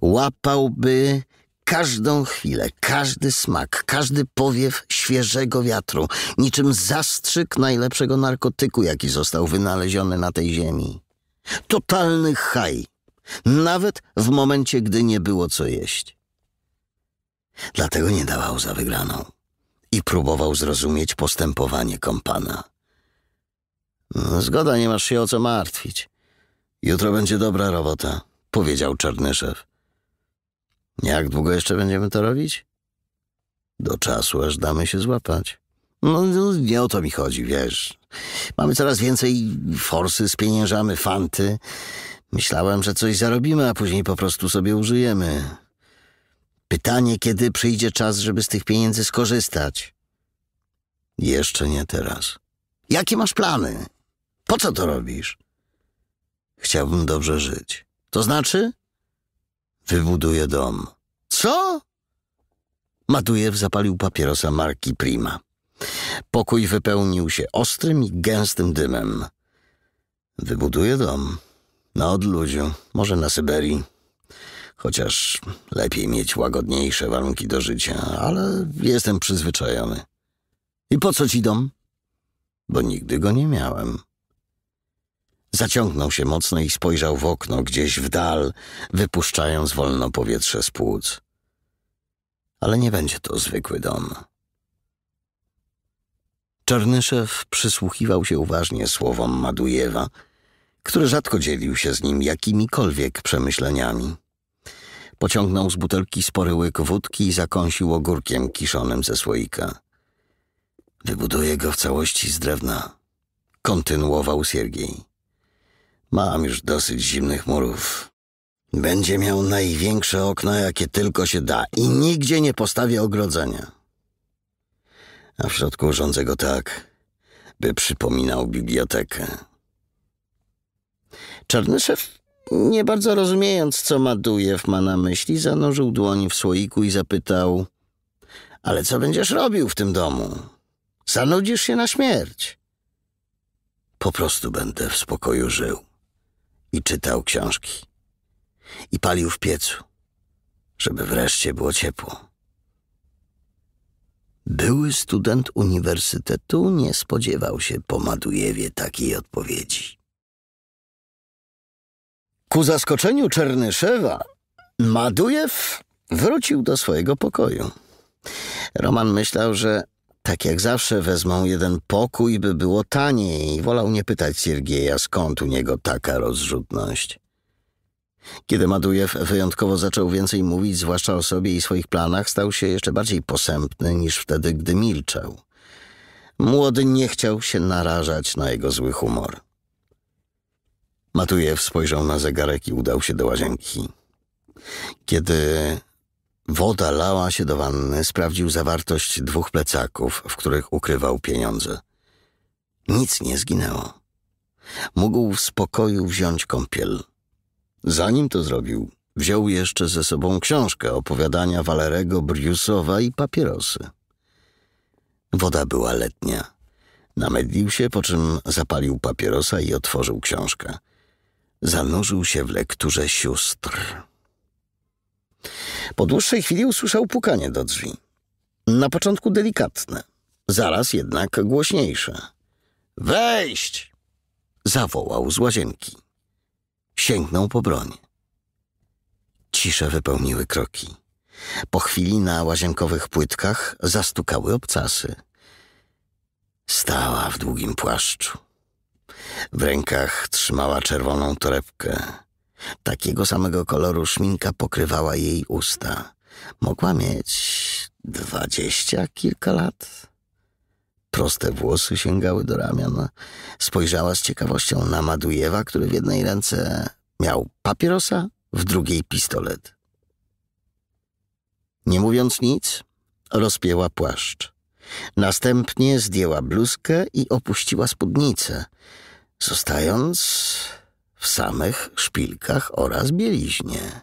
A: Łapałby każdą chwilę, każdy smak, każdy powiew świeżego wiatru, niczym zastrzyk najlepszego narkotyku, jaki został wynaleziony na tej ziemi. Totalny haj, nawet w momencie, gdy nie było co jeść. Dlatego nie dawał za wygraną i próbował zrozumieć postępowanie kompana. No, zgoda, nie masz się o co martwić. Jutro będzie dobra robota, powiedział czarny szef. Jak długo jeszcze będziemy to robić? Do czasu, aż damy się złapać. No, no nie o to mi chodzi, wiesz. Mamy coraz więcej forsy, spieniężamy fanty. Myślałem, że coś zarobimy, a później po prostu sobie użyjemy. Pytanie, kiedy przyjdzie czas, żeby z tych pieniędzy skorzystać. Jeszcze nie teraz. Jakie masz plany? Po co to robisz? Chciałbym dobrze żyć. To znaczy? Wybuduję dom. Co? Madujew zapalił papierosa marki Prima. Pokój wypełnił się ostrym i gęstym dymem. Wybuduję dom. Na odludziu, może na Syberii chociaż lepiej mieć łagodniejsze warunki do życia, ale jestem przyzwyczajony. I po co ci dom? Bo nigdy go nie miałem. Zaciągnął się mocno i spojrzał w okno gdzieś w dal, wypuszczając wolno powietrze z płuc. Ale nie będzie to zwykły dom. Czarnyszew przysłuchiwał się uważnie słowom Madujewa, który rzadko dzielił się z nim jakimikolwiek przemyśleniami. Pociągnął z butelki spory łyk wódki i zakąsił ogórkiem kiszonym ze słoika. Wybuduję go w całości z drewna. Kontynuował Siergiej. Mam już dosyć zimnych murów. Będzie miał największe okna, jakie tylko się da i nigdzie nie postawię ogrodzenia. A w środku urządzę go tak, by przypominał bibliotekę. Czarny szef nie bardzo rozumiejąc, co Madujew ma na myśli, zanurzył dłoń w słoiku i zapytał — Ale co będziesz robił w tym domu? Zanudzisz się na śmierć. Po prostu będę w spokoju żył i czytał książki i palił w piecu, żeby wreszcie było ciepło. Były student uniwersytetu nie spodziewał się po Madujewie takiej odpowiedzi. Ku zaskoczeniu Czernyszewa, Madujew wrócił do swojego pokoju. Roman myślał, że tak jak zawsze wezmą jeden pokój, by było taniej i wolał nie pytać Siergieja, skąd u niego taka rozrzutność. Kiedy Madujew wyjątkowo zaczął więcej mówić, zwłaszcza o sobie i swoich planach, stał się jeszcze bardziej posępny niż wtedy, gdy milczał. Młody nie chciał się narażać na jego zły humor. Matujew spojrzał na zegarek i udał się do łazienki. Kiedy woda lała się do wanny, sprawdził zawartość dwóch plecaków, w których ukrywał pieniądze. Nic nie zginęło. Mógł w spokoju wziąć kąpiel. Zanim to zrobił, wziął jeszcze ze sobą książkę opowiadania Walerego Briusowa i papierosy. Woda była letnia. Namedlił się, po czym zapalił papierosa i otworzył książkę zanurzył się w lekturze sióstr. Po dłuższej chwili usłyszał pukanie do drzwi. Na początku delikatne, zaraz jednak głośniejsze. Wejść! zawołał z łazienki. Sięgnął po broń. Cisze wypełniły kroki. Po chwili na łazienkowych płytkach zastukały obcasy. Stała w długim płaszczu. W rękach trzymała czerwoną torebkę. Takiego samego koloru szminka pokrywała jej usta. Mogła mieć dwadzieścia kilka lat. Proste włosy sięgały do ramion. Spojrzała z ciekawością na Madujewa, który w jednej ręce miał papierosa, w drugiej pistolet. Nie mówiąc nic, rozpięła płaszcz. Następnie zdjęła bluzkę i opuściła spódnicę zostając w samych szpilkach oraz bieliźnie.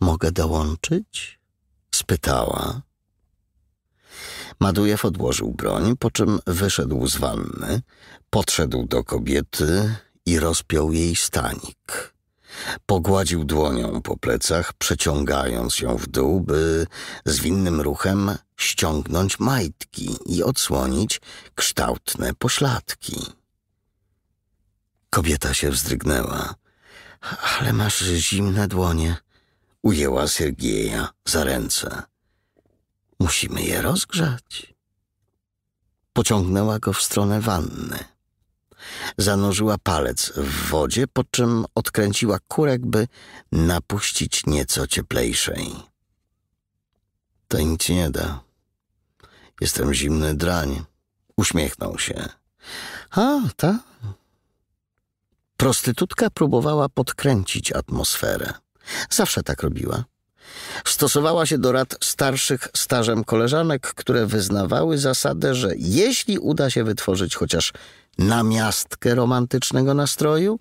A: Mogę dołączyć? spytała. Madujew odłożył broń, po czym wyszedł z wanny, podszedł do kobiety i rozpiął jej stanik. Pogładził dłonią po plecach, przeciągając ją w dół, by z winnym ruchem ściągnąć majtki i odsłonić kształtne pośladki. Kobieta się wzdrygnęła. Ale masz zimne dłonie. Ujęła Sergieja za ręce. Musimy je rozgrzać. Pociągnęła go w stronę wanny. Zanurzyła palec w wodzie, po czym odkręciła kurek, by napuścić nieco cieplejszej. To nic nie da. Jestem zimny drań. Uśmiechnął się. A, tak? Prostytutka próbowała podkręcić atmosferę. Zawsze tak robiła. Stosowała się do rad starszych stażem koleżanek, które wyznawały zasadę, że jeśli uda się wytworzyć chociaż namiastkę romantycznego nastroju,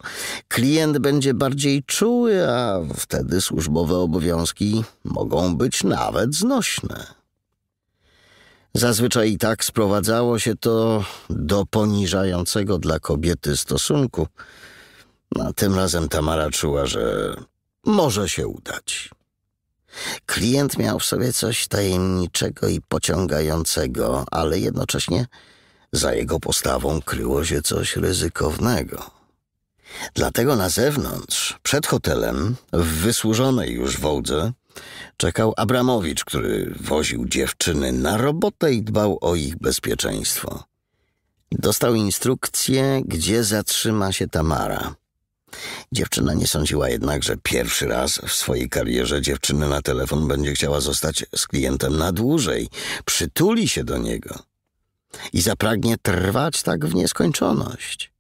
A: klient będzie bardziej czuły, a wtedy służbowe obowiązki mogą być nawet znośne. Zazwyczaj i tak sprowadzało się to do poniżającego dla kobiety stosunku, a no, tym razem Tamara czuła, że może się udać. Klient miał w sobie coś tajemniczego i pociągającego, ale jednocześnie za jego postawą kryło się coś ryzykownego. Dlatego na zewnątrz, przed hotelem, w wysłużonej już wodze, czekał Abramowicz, który woził dziewczyny na robotę i dbał o ich bezpieczeństwo. Dostał instrukcję, gdzie zatrzyma się Tamara. Dziewczyna nie sądziła jednak, że pierwszy raz w swojej karierze dziewczyny na telefon będzie chciała zostać z klientem na dłużej, przytuli się do niego i zapragnie trwać tak w nieskończoność.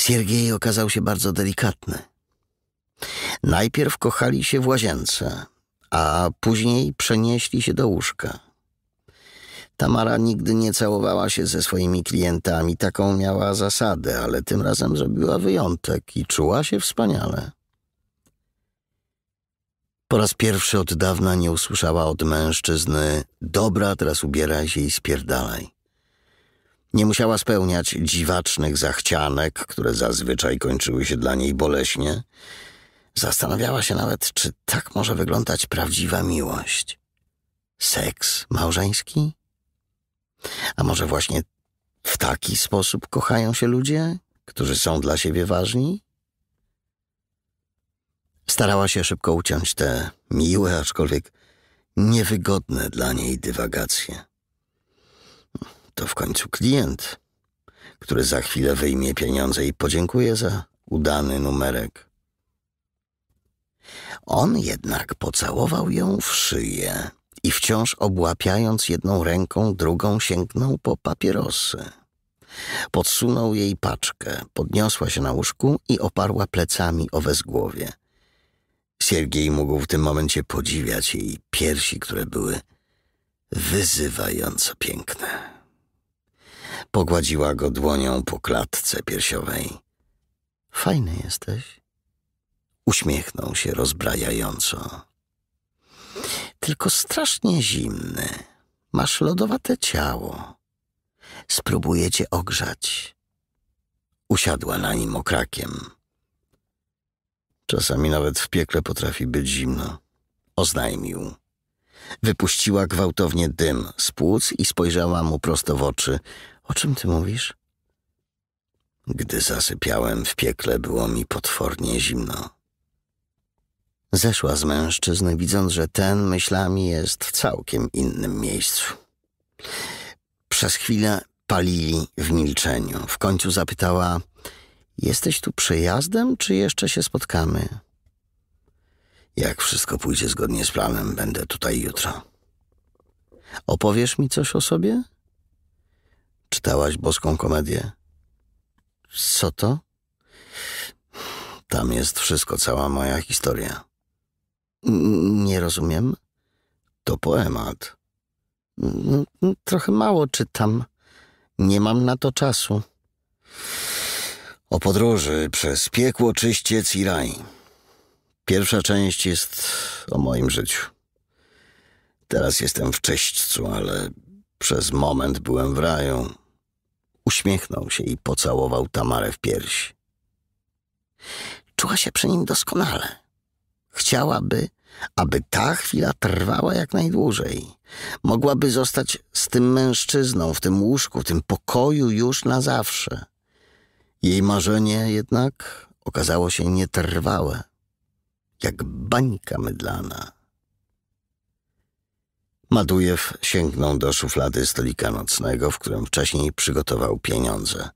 A: Siergiej okazał się bardzo delikatny. Najpierw kochali się w łazience, a później przenieśli się do łóżka. Tamara nigdy nie całowała się ze swoimi klientami, taką miała zasadę, ale tym razem zrobiła wyjątek i czuła się wspaniale. Po raz pierwszy od dawna nie usłyszała od mężczyzny: Dobra, teraz ubieraj się i spierdalaj. Nie musiała spełniać dziwacznych zachcianek, które zazwyczaj kończyły się dla niej boleśnie. Zastanawiała się nawet, czy tak może wyglądać prawdziwa miłość. Seks małżeński? A może właśnie w taki sposób kochają się ludzie, którzy są dla siebie ważni? Starała się szybko uciąć te miłe, aczkolwiek niewygodne dla niej dywagacje. To w końcu klient, który za chwilę wyjmie pieniądze i podziękuje za udany numerek. On jednak pocałował ją w szyję i wciąż obłapiając jedną ręką, drugą sięgnął po papierosy. Podsunął jej paczkę, podniosła się na łóżku i oparła plecami o wezgłowie. Siergiej mógł w tym momencie podziwiać jej piersi, które były wyzywająco piękne. Pogładziła go dłonią po klatce piersiowej. Fajny jesteś. Uśmiechnął się rozbrajająco tylko strasznie zimny. Masz lodowate ciało. Spróbuję cię ogrzać. Usiadła na nim okrakiem. Czasami nawet w piekle potrafi być zimno. Oznajmił. Wypuściła gwałtownie dym z płuc i spojrzała mu prosto w oczy. O czym ty mówisz? Gdy zasypiałem w piekle, było mi potwornie zimno. Zeszła z mężczyzny, widząc, że ten myślami jest w całkiem innym miejscu. Przez chwilę palili w milczeniu. W końcu zapytała: Jesteś tu przejazdem, czy jeszcze się spotkamy? Jak wszystko pójdzie zgodnie z planem, będę tutaj jutro. Opowiesz mi coś o sobie? Czytałaś boską komedię. Co to? Tam jest wszystko, cała moja historia. Nie rozumiem. To poemat. No, no, trochę mało czytam. Nie mam na to czasu. O podróży przez piekło, czyściec i raj. Pierwsza część jest o moim życiu. Teraz jestem w czyśćcu, ale przez moment byłem w raju. Uśmiechnął się i pocałował Tamarę w piersi. Czuła się przy nim doskonale. Chciałaby, aby ta chwila trwała jak najdłużej. Mogłaby zostać z tym mężczyzną, w tym łóżku, w tym pokoju już na zawsze. Jej marzenie jednak okazało się nietrwałe, jak bańka mydlana. Madujew sięgnął do szuflady stolika nocnego, w którym wcześniej przygotował pieniądze –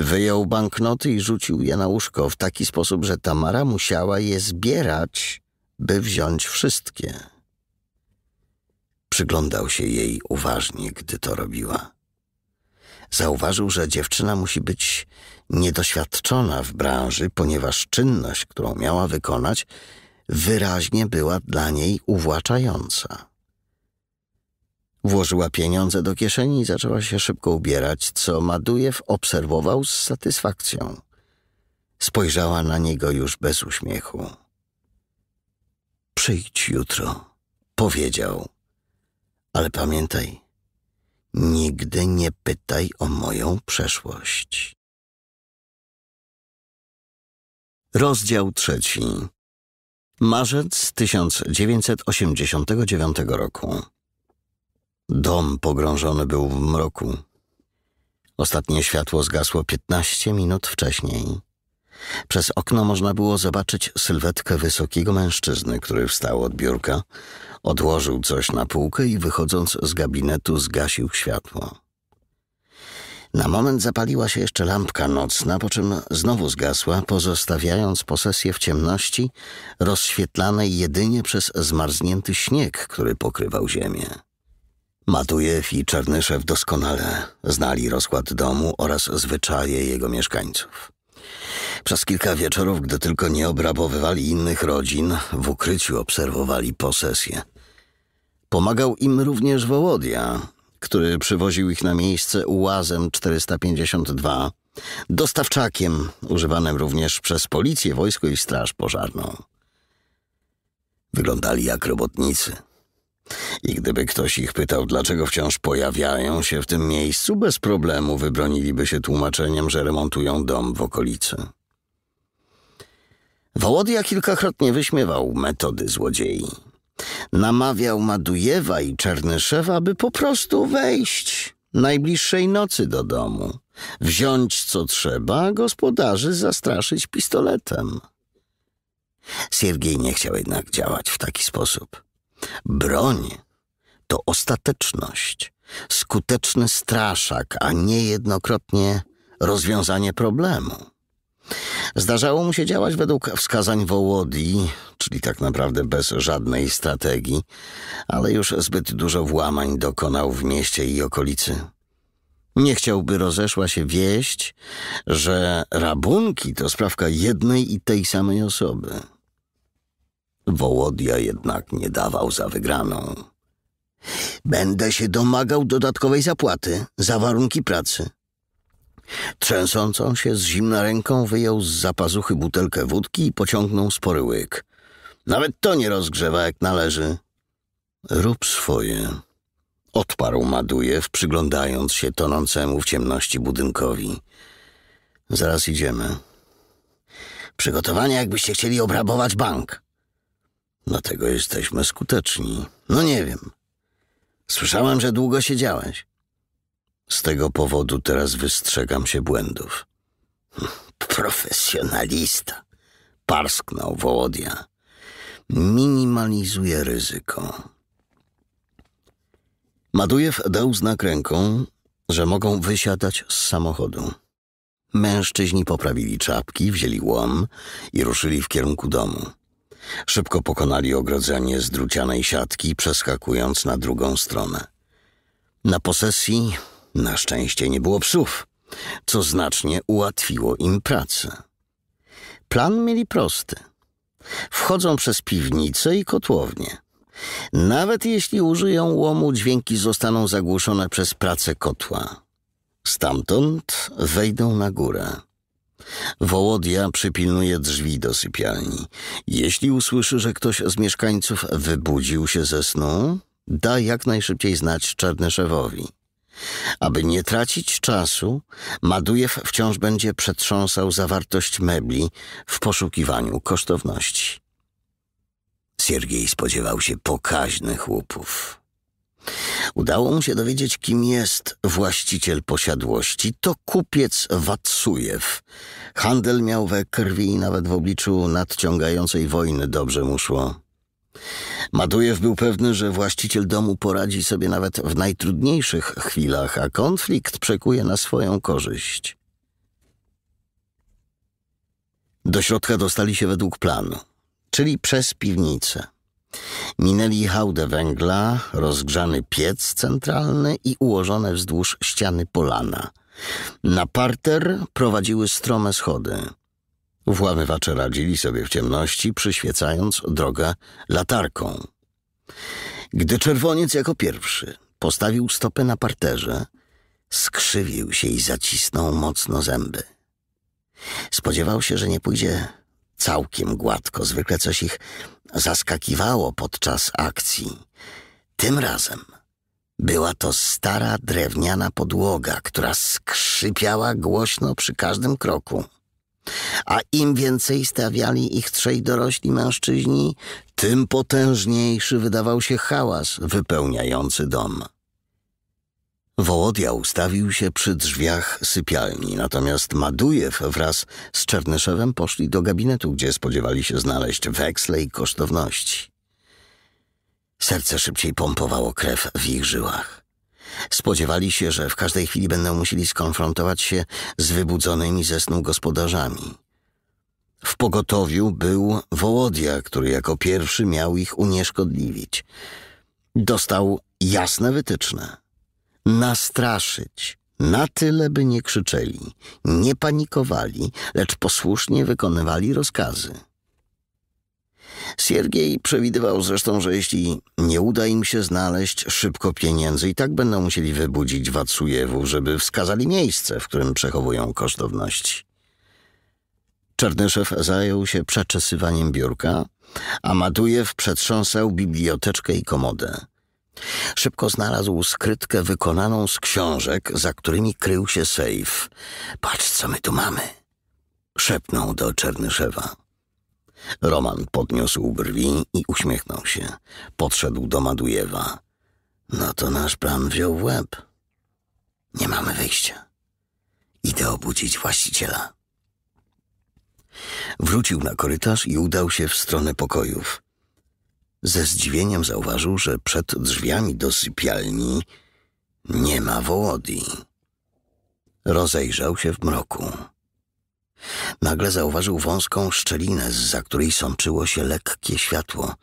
A: Wyjął banknoty i rzucił je na łóżko w taki sposób, że Tamara musiała je zbierać, by wziąć wszystkie. Przyglądał się jej uważnie, gdy to robiła. Zauważył, że dziewczyna musi być niedoświadczona w branży, ponieważ czynność, którą miała wykonać, wyraźnie była dla niej uwłaczająca. Włożyła pieniądze do kieszeni i zaczęła się szybko ubierać, co Madujew obserwował z satysfakcją. Spojrzała na niego już bez uśmiechu. Przyjdź jutro, powiedział. Ale pamiętaj, nigdy nie pytaj o moją przeszłość. Rozdział trzeci. Marzec 1989 roku. Dom pogrążony był w mroku. Ostatnie światło zgasło piętnaście minut wcześniej. Przez okno można było zobaczyć sylwetkę wysokiego mężczyzny, który wstał od biurka, odłożył coś na półkę i wychodząc z gabinetu zgasił światło. Na moment zapaliła się jeszcze lampka nocna, po czym znowu zgasła, pozostawiając posesję w ciemności rozświetlanej jedynie przez zmarznięty śnieg, który pokrywał ziemię. Matujew i Czernyszew doskonale znali rozkład domu oraz zwyczaje jego mieszkańców. Przez kilka wieczorów, gdy tylko nie obrabowywali innych rodzin, w ukryciu obserwowali posesję. Pomagał im również Wołodia, który przywoził ich na miejsce ułazem 452, dostawczakiem używanym również przez policję, wojsko i straż pożarną. Wyglądali jak robotnicy – i gdyby ktoś ich pytał, dlaczego wciąż pojawiają się w tym miejscu, bez problemu wybroniliby się tłumaczeniem, że remontują dom w okolicy. Wołodia kilkakrotnie wyśmiewał metody złodziei. Namawiał Madujewa i Czernyszewa, by po prostu wejść najbliższej nocy do domu, wziąć co trzeba, a gospodarzy zastraszyć pistoletem. Siergiej nie chciał jednak działać w taki sposób. Broń to ostateczność, skuteczny straszak, a niejednokrotnie rozwiązanie problemu. Zdarzało mu się działać według wskazań Wołodii, czyli tak naprawdę bez żadnej strategii, ale już zbyt dużo włamań dokonał w mieście i okolicy. Nie chciałby rozeszła się wieść, że rabunki to sprawka jednej i tej samej osoby. Wołodia jednak nie dawał za wygraną. Będę się domagał dodatkowej zapłaty za warunki pracy. Trzęsącą się z zimna ręką wyjął z zapazuchy butelkę wódki i pociągnął spory łyk. Nawet to nie rozgrzewa jak należy. Rób swoje. Odparł Madujew, przyglądając się tonącemu w ciemności budynkowi. Zaraz idziemy. Przygotowania, jakbyście chcieli obrabować bank. Dlatego jesteśmy skuteczni. No nie wiem. Słyszałem, że długo siedziałeś. Z tego powodu teraz wystrzegam się błędów. [laughs] Profesjonalista, parsknął Wołodia. Minimalizuje ryzyko. Madujew dał znak ręką, że mogą wysiadać z samochodu. Mężczyźni poprawili czapki, wzięli łom i ruszyli w kierunku domu. Szybko pokonali ogrodzenie z drucianej siatki, przeskakując na drugą stronę. Na posesji na szczęście nie było psów, co znacznie ułatwiło im pracę. Plan mieli prosty. Wchodzą przez piwnicę i kotłownię. Nawet jeśli użyją łomu, dźwięki zostaną zagłuszone przez pracę kotła. Stamtąd wejdą na górę. Wołodia przypilnuje drzwi do sypialni. Jeśli usłyszy, że ktoś z mieszkańców wybudził się ze snu, da jak najszybciej znać Czarnyszewowi. Aby nie tracić czasu, Madujew wciąż będzie przetrząsał zawartość mebli w poszukiwaniu kosztowności. Siergiej spodziewał się pokaźnych łupów. Udało mu się dowiedzieć, kim jest właściciel posiadłości. To kupiec Watsujew. Handel miał we krwi i nawet w obliczu nadciągającej wojny dobrze mu szło. Madujew był pewny, że właściciel domu poradzi sobie nawet w najtrudniejszych chwilach, a konflikt przekuje na swoją korzyść. Do środka dostali się według planu, czyli przez piwnicę. Minęli hałdę węgla, rozgrzany piec centralny i ułożone wzdłuż ściany polana. Na parter prowadziły strome schody. Włamywacze radzili sobie w ciemności, przyświecając drogę latarką. Gdy czerwoniec jako pierwszy postawił stopę na parterze, skrzywił się i zacisnął mocno zęby. Spodziewał się, że nie pójdzie całkiem gładko. Zwykle coś ich zaskakiwało podczas akcji. Tym razem była to stara drewniana podłoga, która skrzypiała głośno przy każdym kroku. A im więcej stawiali ich trzej dorośli mężczyźni, tym potężniejszy wydawał się hałas wypełniający dom. Wołodia ustawił się przy drzwiach sypialni, natomiast Madujew wraz z Czernyszewem poszli do gabinetu, gdzie spodziewali się znaleźć weksle i kosztowności. Serce szybciej pompowało krew w ich żyłach. Spodziewali się, że w każdej chwili będą musieli skonfrontować się z wybudzonymi ze snu gospodarzami. W pogotowiu był Wołodia, który jako pierwszy miał ich unieszkodliwić. Dostał jasne wytyczne – nastraszyć, na tyle by nie krzyczeli, nie panikowali, lecz posłusznie wykonywali rozkazy. Siergiej przewidywał zresztą, że jeśli nie uda im się znaleźć szybko pieniędzy, i tak będą musieli wybudzić Watsujewów, żeby wskazali miejsce, w którym przechowują kosztowności. Czernyszew zajął się przeczesywaniem biurka, a Madujew przetrząsał biblioteczkę i komodę. Szybko znalazł skrytkę wykonaną z książek, za którymi krył się sejf. Patrz, co my tu mamy! Szepnął do Czernyszewa. Roman podniósł brwi i uśmiechnął się. Podszedł do Madujewa. No to nasz plan wziął w łeb. Nie mamy wyjścia. Idę obudzić właściciela. Wrócił na korytarz i udał się w stronę pokojów. Ze zdziwieniem zauważył, że przed drzwiami do sypialni nie ma Wołody. Rozejrzał się w mroku. Nagle zauważył wąską szczelinę, za której sączyło się lekkie światło.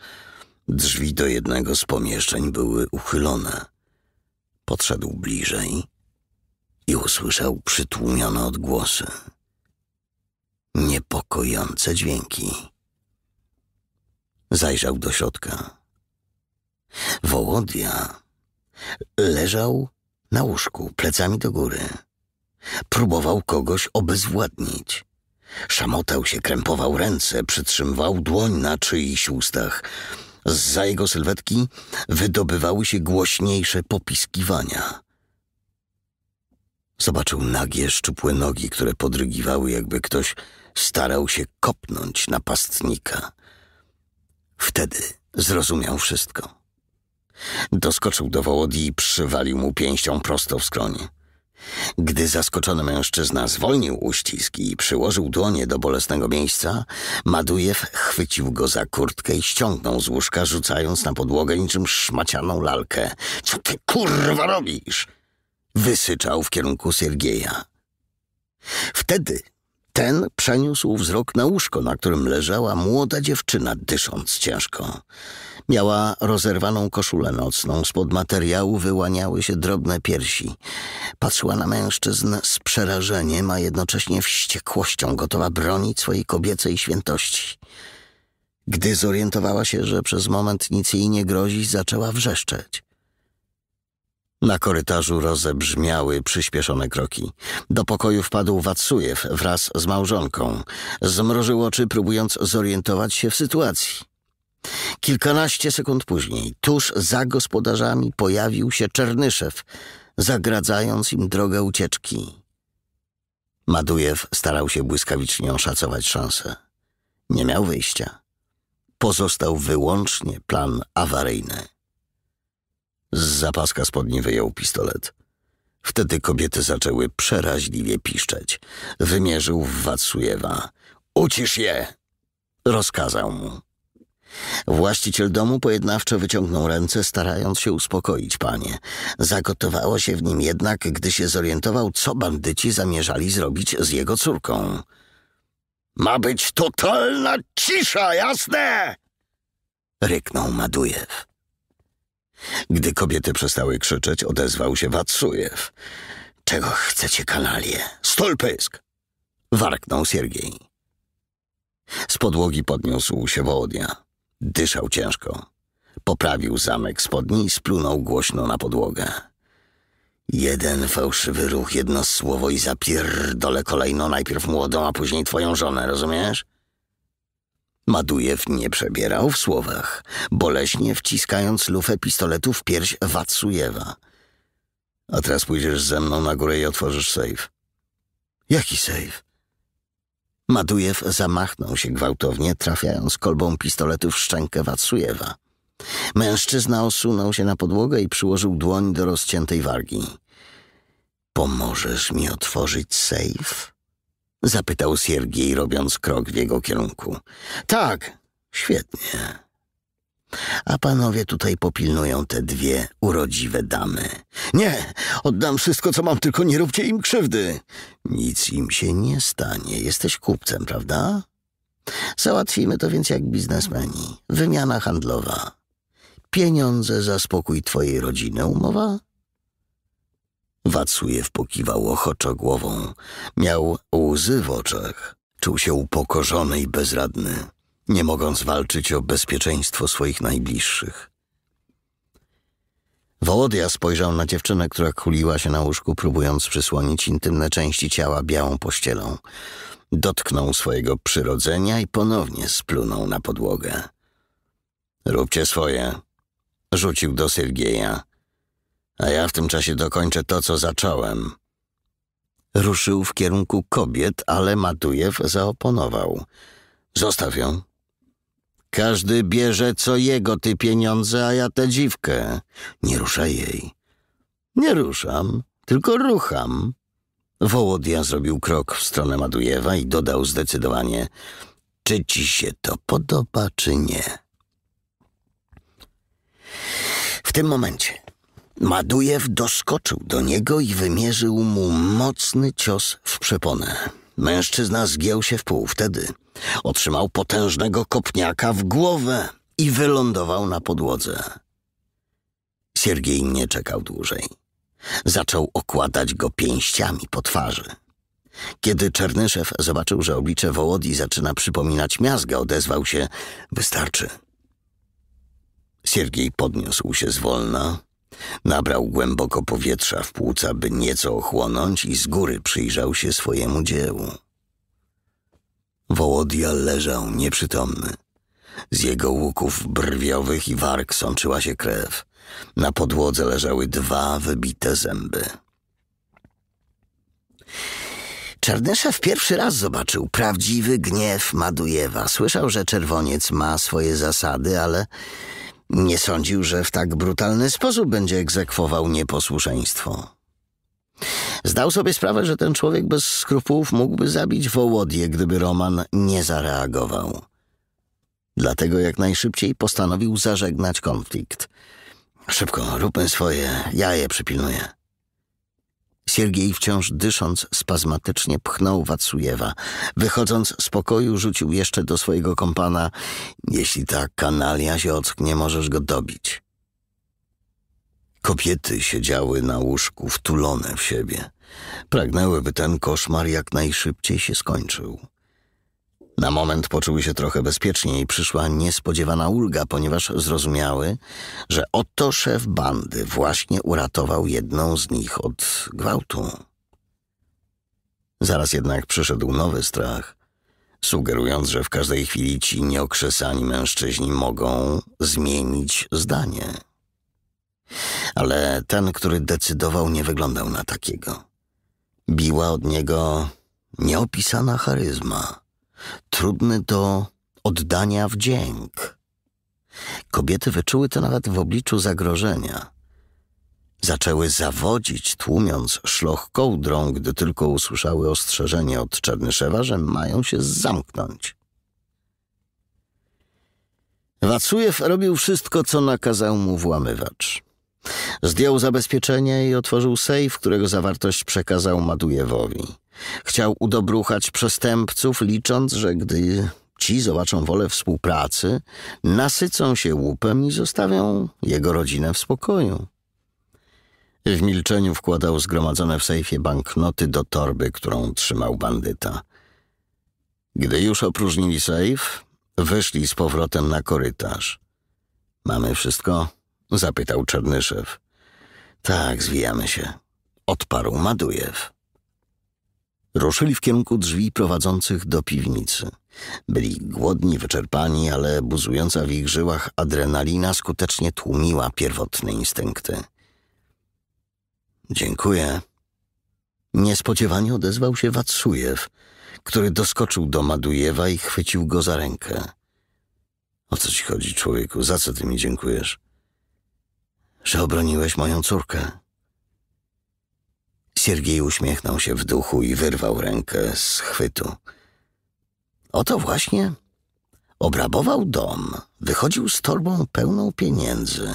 A: Drzwi do jednego z pomieszczeń były uchylone. Podszedł bliżej i usłyszał przytłumione odgłosy. Niepokojące dźwięki. Zajrzał do środka. Wołodia leżał na łóżku, plecami do góry. Próbował kogoś obezwładnić. Szamotał się, krępował ręce, przytrzymywał dłoń na czyichś ustach. Za jego sylwetki wydobywały się głośniejsze popiskiwania. Zobaczył nagie, szczupłe nogi, które podrygiwały, jakby ktoś starał się kopnąć napastnika. Wtedy zrozumiał wszystko. Doskoczył do Wołody i przywalił mu pięścią prosto w skronie. Gdy zaskoczony mężczyzna zwolnił uścisk i przyłożył dłonie do bolesnego miejsca, Madujew chwycił go za kurtkę i ściągnął z łóżka, rzucając na podłogę niczym szmacianą lalkę. Co ty kurwa robisz? Wysyczał w kierunku Siergieja. Wtedy ten przeniósł wzrok na łóżko, na którym leżała młoda dziewczyna, dysząc ciężko. Miała rozerwaną koszulę nocną, spod materiału wyłaniały się drobne piersi. Patrzyła na mężczyzn z przerażeniem, a jednocześnie wściekłością, gotowa bronić swojej kobiecej świętości. Gdy zorientowała się, że przez moment nic jej nie grozi, zaczęła wrzeszczeć. Na korytarzu rozebrzmiały przyspieszone kroki. Do pokoju wpadł Watsujew wraz z małżonką. Zmrożył oczy, próbując zorientować się w sytuacji. Kilkanaście sekund później, tuż za gospodarzami, pojawił się Czernyszew, zagradzając im drogę ucieczki. Madujew starał się błyskawicznie oszacować szanse. Nie miał wyjścia. Pozostał wyłącznie plan awaryjny. Z zapaska spodni wyjął pistolet. Wtedy kobiety zaczęły przeraźliwie piszczeć. Wymierzył w Watsujewa. Ucisz je! Rozkazał mu. Właściciel domu pojednawczo wyciągnął ręce, starając się uspokoić panie. Zagotowało się w nim jednak, gdy się zorientował, co bandyci zamierzali zrobić z jego córką. Ma być totalna cisza, jasne! ryknął Madujew. Gdy kobiety przestały krzyczeć, odezwał się Watsujew. Czego chcecie, kanalie? Stolpysk! Warknął Siergiej. Z podłogi podniósł się Wołodia. Dyszał ciężko. Poprawił zamek spodni i splunął głośno na podłogę. Jeden fałszywy ruch, jedno słowo i zapierdolę kolejno najpierw młodą, a później twoją żonę, rozumiesz? Madujew nie przebierał w słowach, boleśnie wciskając lufę pistoletu w pierś Watsujewa. A teraz pójdziesz ze mną na górę i otworzysz sejf. Jaki sejf? Madujew zamachnął się gwałtownie, trafiając kolbą pistoletu w szczękę Watsujewa. Mężczyzna osunął się na podłogę i przyłożył dłoń do rozciętej wargi. Pomożesz mi otworzyć sejf? Zapytał Siergiej, robiąc krok w jego kierunku. Tak, świetnie. A panowie tutaj popilnują te dwie urodziwe damy. Nie, oddam wszystko, co mam, tylko nie róbcie im krzywdy. Nic im się nie stanie. Jesteś kupcem, prawda? Załatwimy to więc jak biznesmeni. Wymiana handlowa. Pieniądze za spokój twojej rodziny, umowa? Wacujew pokiwał ochoczo głową. Miał łzy w oczach. Czuł się upokorzony i bezradny, nie mogąc walczyć o bezpieczeństwo swoich najbliższych. Wołodia spojrzał na dziewczynę, która kuliła się na łóżku, próbując przysłonić intymne części ciała białą pościelą. Dotknął swojego przyrodzenia i ponownie splunął na podłogę. Róbcie swoje, rzucił do Sergieja a ja w tym czasie dokończę to, co zacząłem. Ruszył w kierunku kobiet, ale Matujew zaoponował. Zostaw ją. Każdy bierze co jego ty pieniądze, a ja tę dziwkę. Nie ruszaj jej. Nie ruszam, tylko rucham. Wołodia zrobił krok w stronę Madujewa i dodał zdecydowanie, czy ci się to podoba, czy nie. W tym momencie Madujew doskoczył do niego i wymierzył mu mocny cios w przeponę. Mężczyzna zgiął się w pół wtedy. Otrzymał potężnego kopniaka w głowę i wylądował na podłodze. Siergiej nie czekał dłużej. Zaczął okładać go pięściami po twarzy. Kiedy Czernyszew zobaczył, że oblicze Wołodi zaczyna przypominać miazgę, odezwał się – wystarczy. Siergiej podniósł się zwolna, Nabrał głęboko powietrza w płuca, by nieco ochłonąć i z góry przyjrzał się swojemu dziełu. Wołodia leżał nieprzytomny. Z jego łuków brwiowych i warg sączyła się krew. Na podłodze leżały dwa wybite zęby. Czarnesza w pierwszy raz zobaczył prawdziwy gniew Madujewa. Słyszał, że czerwoniec ma swoje zasady, ale nie sądził, że w tak brutalny sposób będzie egzekwował nieposłuszeństwo. Zdał sobie sprawę, że ten człowiek bez skrupułów mógłby zabić Wołodię, gdyby Roman nie zareagował. Dlatego jak najszybciej postanowił zażegnać konflikt. Szybko, róbmy swoje, ja je przypilnuję. Siergiej wciąż dysząc spazmatycznie pchnął Wacujewa. Wychodząc z pokoju rzucił jeszcze do swojego kompana Jeśli ta kanalia się ocknie, możesz go dobić. Kobiety siedziały na łóżku wtulone w siebie. Pragnęły, by ten koszmar jak najszybciej się skończył. Na moment poczuły się trochę bezpieczniej i przyszła niespodziewana ulga, ponieważ zrozumiały, że oto szef bandy właśnie uratował jedną z nich od gwałtu. Zaraz jednak przyszedł nowy strach, sugerując, że w każdej chwili ci nieokrzesani mężczyźni mogą zmienić zdanie. Ale ten, który decydował, nie wyglądał na takiego. Biła od niego nieopisana charyzma trudny do oddania wdzięk. Kobiety wyczuły to nawet w obliczu zagrożenia. Zaczęły zawodzić, tłumiąc szloch kołdrą, gdy tylko usłyszały ostrzeżenie od Czernyszewa, że mają się zamknąć. Wacujew robił wszystko, co nakazał mu włamywacz. Zdjął zabezpieczenie i otworzył sejf, którego zawartość przekazał Madujewowi. Chciał udobruchać przestępców, licząc, że gdy ci zobaczą wolę współpracy, nasycą się łupem i zostawią jego rodzinę w spokoju. W milczeniu wkładał zgromadzone w sejfie banknoty do torby, którą trzymał bandyta. Gdy już opróżnili sejf, wyszli z powrotem na korytarz. Mamy wszystko? zapytał Czernyszew. Tak, zwijamy się, odparł Madujew. Ruszyli w kierunku drzwi prowadzących do piwnicy. Byli głodni, wyczerpani, ale buzująca w ich żyłach adrenalina skutecznie tłumiła pierwotne instynkty. Dziękuję. Niespodziewanie odezwał się Watsujew, który doskoczył do Madujewa i chwycił go za rękę. O co ci chodzi, człowieku? Za co ty mi dziękujesz? Że obroniłeś moją córkę. Siergiej uśmiechnął się w duchu i wyrwał rękę z chwytu. Oto właśnie obrabował dom, wychodził z torbą pełną pieniędzy.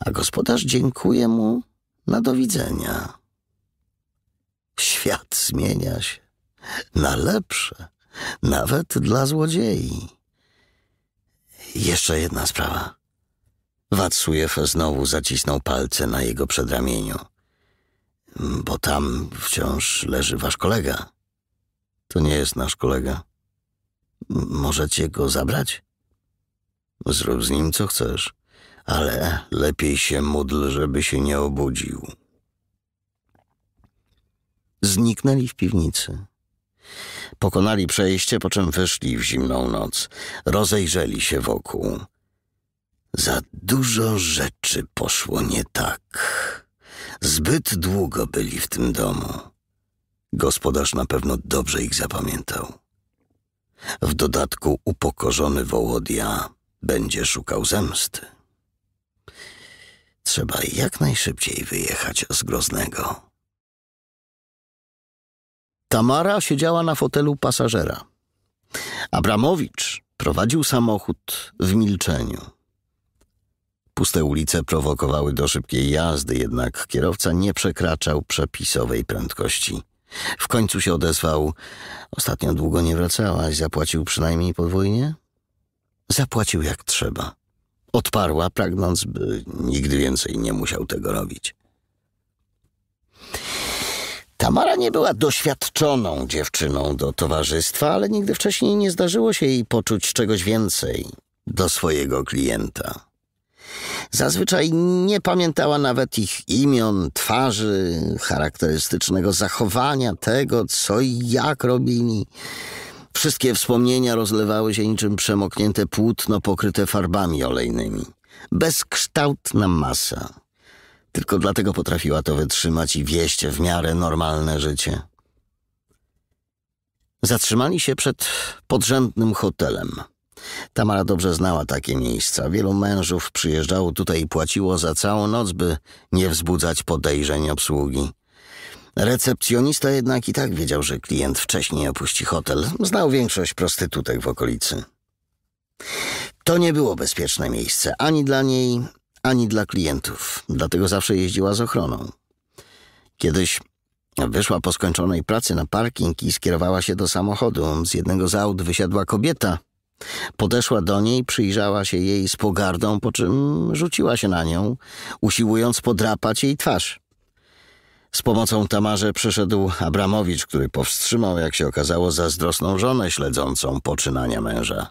A: A gospodarz dziękuje mu na dowidzenia. Świat zmienia się na lepsze, nawet dla złodziei. Jeszcze jedna sprawa. Watsujew znowu zacisnął palce na jego przedramieniu. Bo tam wciąż leży wasz kolega. To nie jest nasz kolega. możecie go zabrać? Zrób z nim co chcesz, ale lepiej się módl, żeby się nie obudził. Zniknęli w piwnicy. Pokonali przejście, po czym wyszli w zimną noc. Rozejrzeli się wokół. Za dużo rzeczy poszło nie tak. Zbyt długo byli w tym domu. Gospodarz na pewno dobrze ich zapamiętał. W dodatku upokorzony Wołodia będzie szukał zemsty. Trzeba jak najszybciej wyjechać z Groznego. Tamara siedziała na fotelu pasażera. Abramowicz prowadził samochód w milczeniu. Puste ulice prowokowały do szybkiej jazdy, jednak kierowca nie przekraczał przepisowej prędkości. W końcu się odezwał: Ostatnio długo nie wracałaś, zapłacił przynajmniej podwójnie? Zapłacił jak trzeba. Odparła, pragnąc, by nigdy więcej nie musiał tego robić. Tamara nie była doświadczoną dziewczyną do towarzystwa, ale nigdy wcześniej nie zdarzyło się jej poczuć czegoś więcej do swojego klienta. Zazwyczaj nie pamiętała nawet ich imion, twarzy, charakterystycznego zachowania, tego, co i jak robili. Wszystkie wspomnienia rozlewały się niczym przemoknięte płótno pokryte farbami olejnymi. Bezkształtna masa. Tylko dlatego potrafiła to wytrzymać i wieść w miarę normalne życie. Zatrzymali się przed podrzędnym hotelem. Tamara dobrze znała takie miejsca. Wielu mężów przyjeżdżało tutaj i płaciło za całą noc, by nie wzbudzać podejrzeń obsługi. Recepcjonista jednak i tak wiedział, że klient wcześniej opuści hotel. Znał większość prostytutek w okolicy. To nie było bezpieczne miejsce ani dla niej, ani dla klientów, dlatego zawsze jeździła z ochroną. Kiedyś wyszła po skończonej pracy na parking i skierowała się do samochodu. Z jednego z aut wysiadła kobieta – Podeszła do niej, przyjrzała się jej z pogardą, po czym rzuciła się na nią, usiłując podrapać jej twarz. Z pomocą Tamarze przyszedł Abramowicz, który powstrzymał, jak się okazało, zazdrosną żonę śledzącą poczynania męża.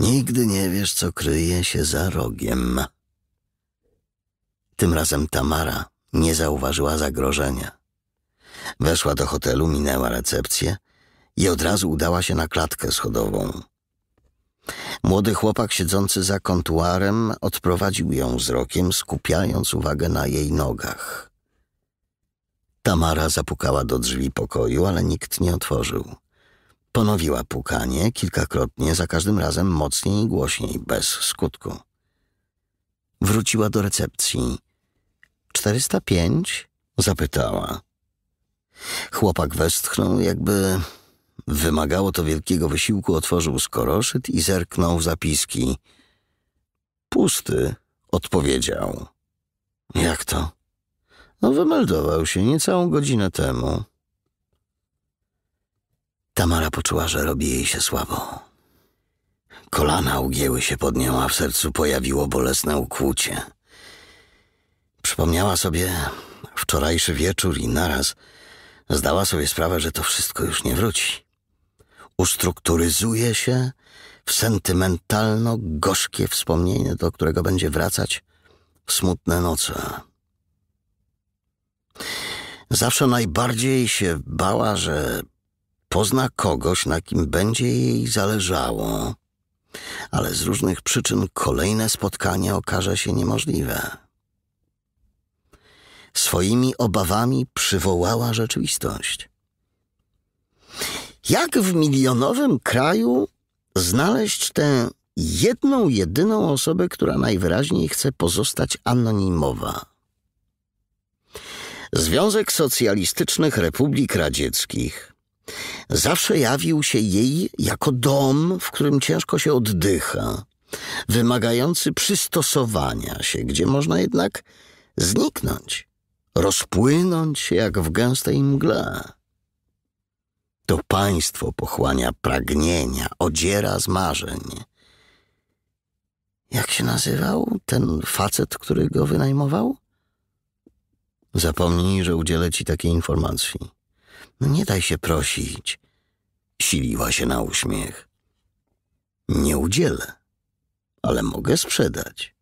A: Nigdy nie wiesz, co kryje się za rogiem. Tym razem Tamara nie zauważyła zagrożenia. Weszła do hotelu, minęła recepcję, i od razu udała się na klatkę schodową. Młody chłopak siedzący za kontuarem odprowadził ją wzrokiem, skupiając uwagę na jej nogach. Tamara zapukała do drzwi pokoju, ale nikt nie otworzył. Ponowiła pukanie kilkakrotnie, za każdym razem mocniej i głośniej, bez skutku. Wróciła do recepcji. 405? zapytała. Chłopak westchnął, jakby Wymagało to wielkiego wysiłku, otworzył skoroszyt i zerknął w zapiski. Pusty, odpowiedział. Jak to? No, wymeldował się niecałą godzinę temu. Tamara poczuła, że robi jej się słabo. Kolana ugięły się pod nią, a w sercu pojawiło bolesne ukłucie. Przypomniała sobie wczorajszy wieczór i naraz Zdała sobie sprawę, że to wszystko już nie wróci. Ustrukturyzuje się w sentymentalno-gorzkie wspomnienie, do którego będzie wracać w smutne noce. Zawsze najbardziej się bała, że pozna kogoś, na kim będzie jej zależało, ale z różnych przyczyn kolejne spotkanie okaże się niemożliwe swoimi obawami przywołała rzeczywistość. Jak w milionowym kraju znaleźć tę jedną, jedyną osobę, która najwyraźniej chce pozostać anonimowa? Związek Socjalistycznych Republik Radzieckich zawsze jawił się jej jako dom, w którym ciężko się oddycha, wymagający przystosowania się, gdzie można jednak zniknąć rozpłynąć się jak w gęstej mgle. To państwo pochłania pragnienia, odziera z marzeń. Jak się nazywał ten facet, który go wynajmował? Zapomnij, że udzielę ci takiej informacji. No nie daj się prosić. Siliła się na uśmiech. Nie udzielę, ale mogę sprzedać.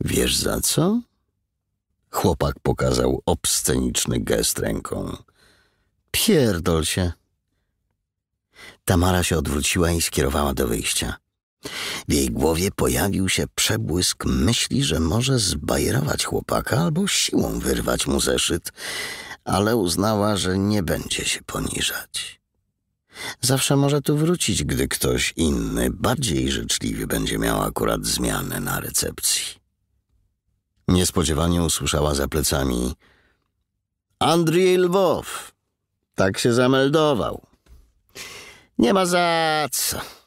A: Wiesz za co? Chłopak pokazał obsceniczny gest ręką. Pierdol się. Tamara się odwróciła i skierowała do wyjścia. W jej głowie pojawił się przebłysk myśli, że może zbajerować chłopaka albo siłą wyrwać mu zeszyt, ale uznała, że nie będzie się poniżać. Zawsze może tu wrócić, gdy ktoś inny, bardziej życzliwy, będzie miał akurat zmianę na recepcji. Niespodziewanie usłyszała za plecami Andrzej Lwow. Tak się zameldował. Nie ma za co.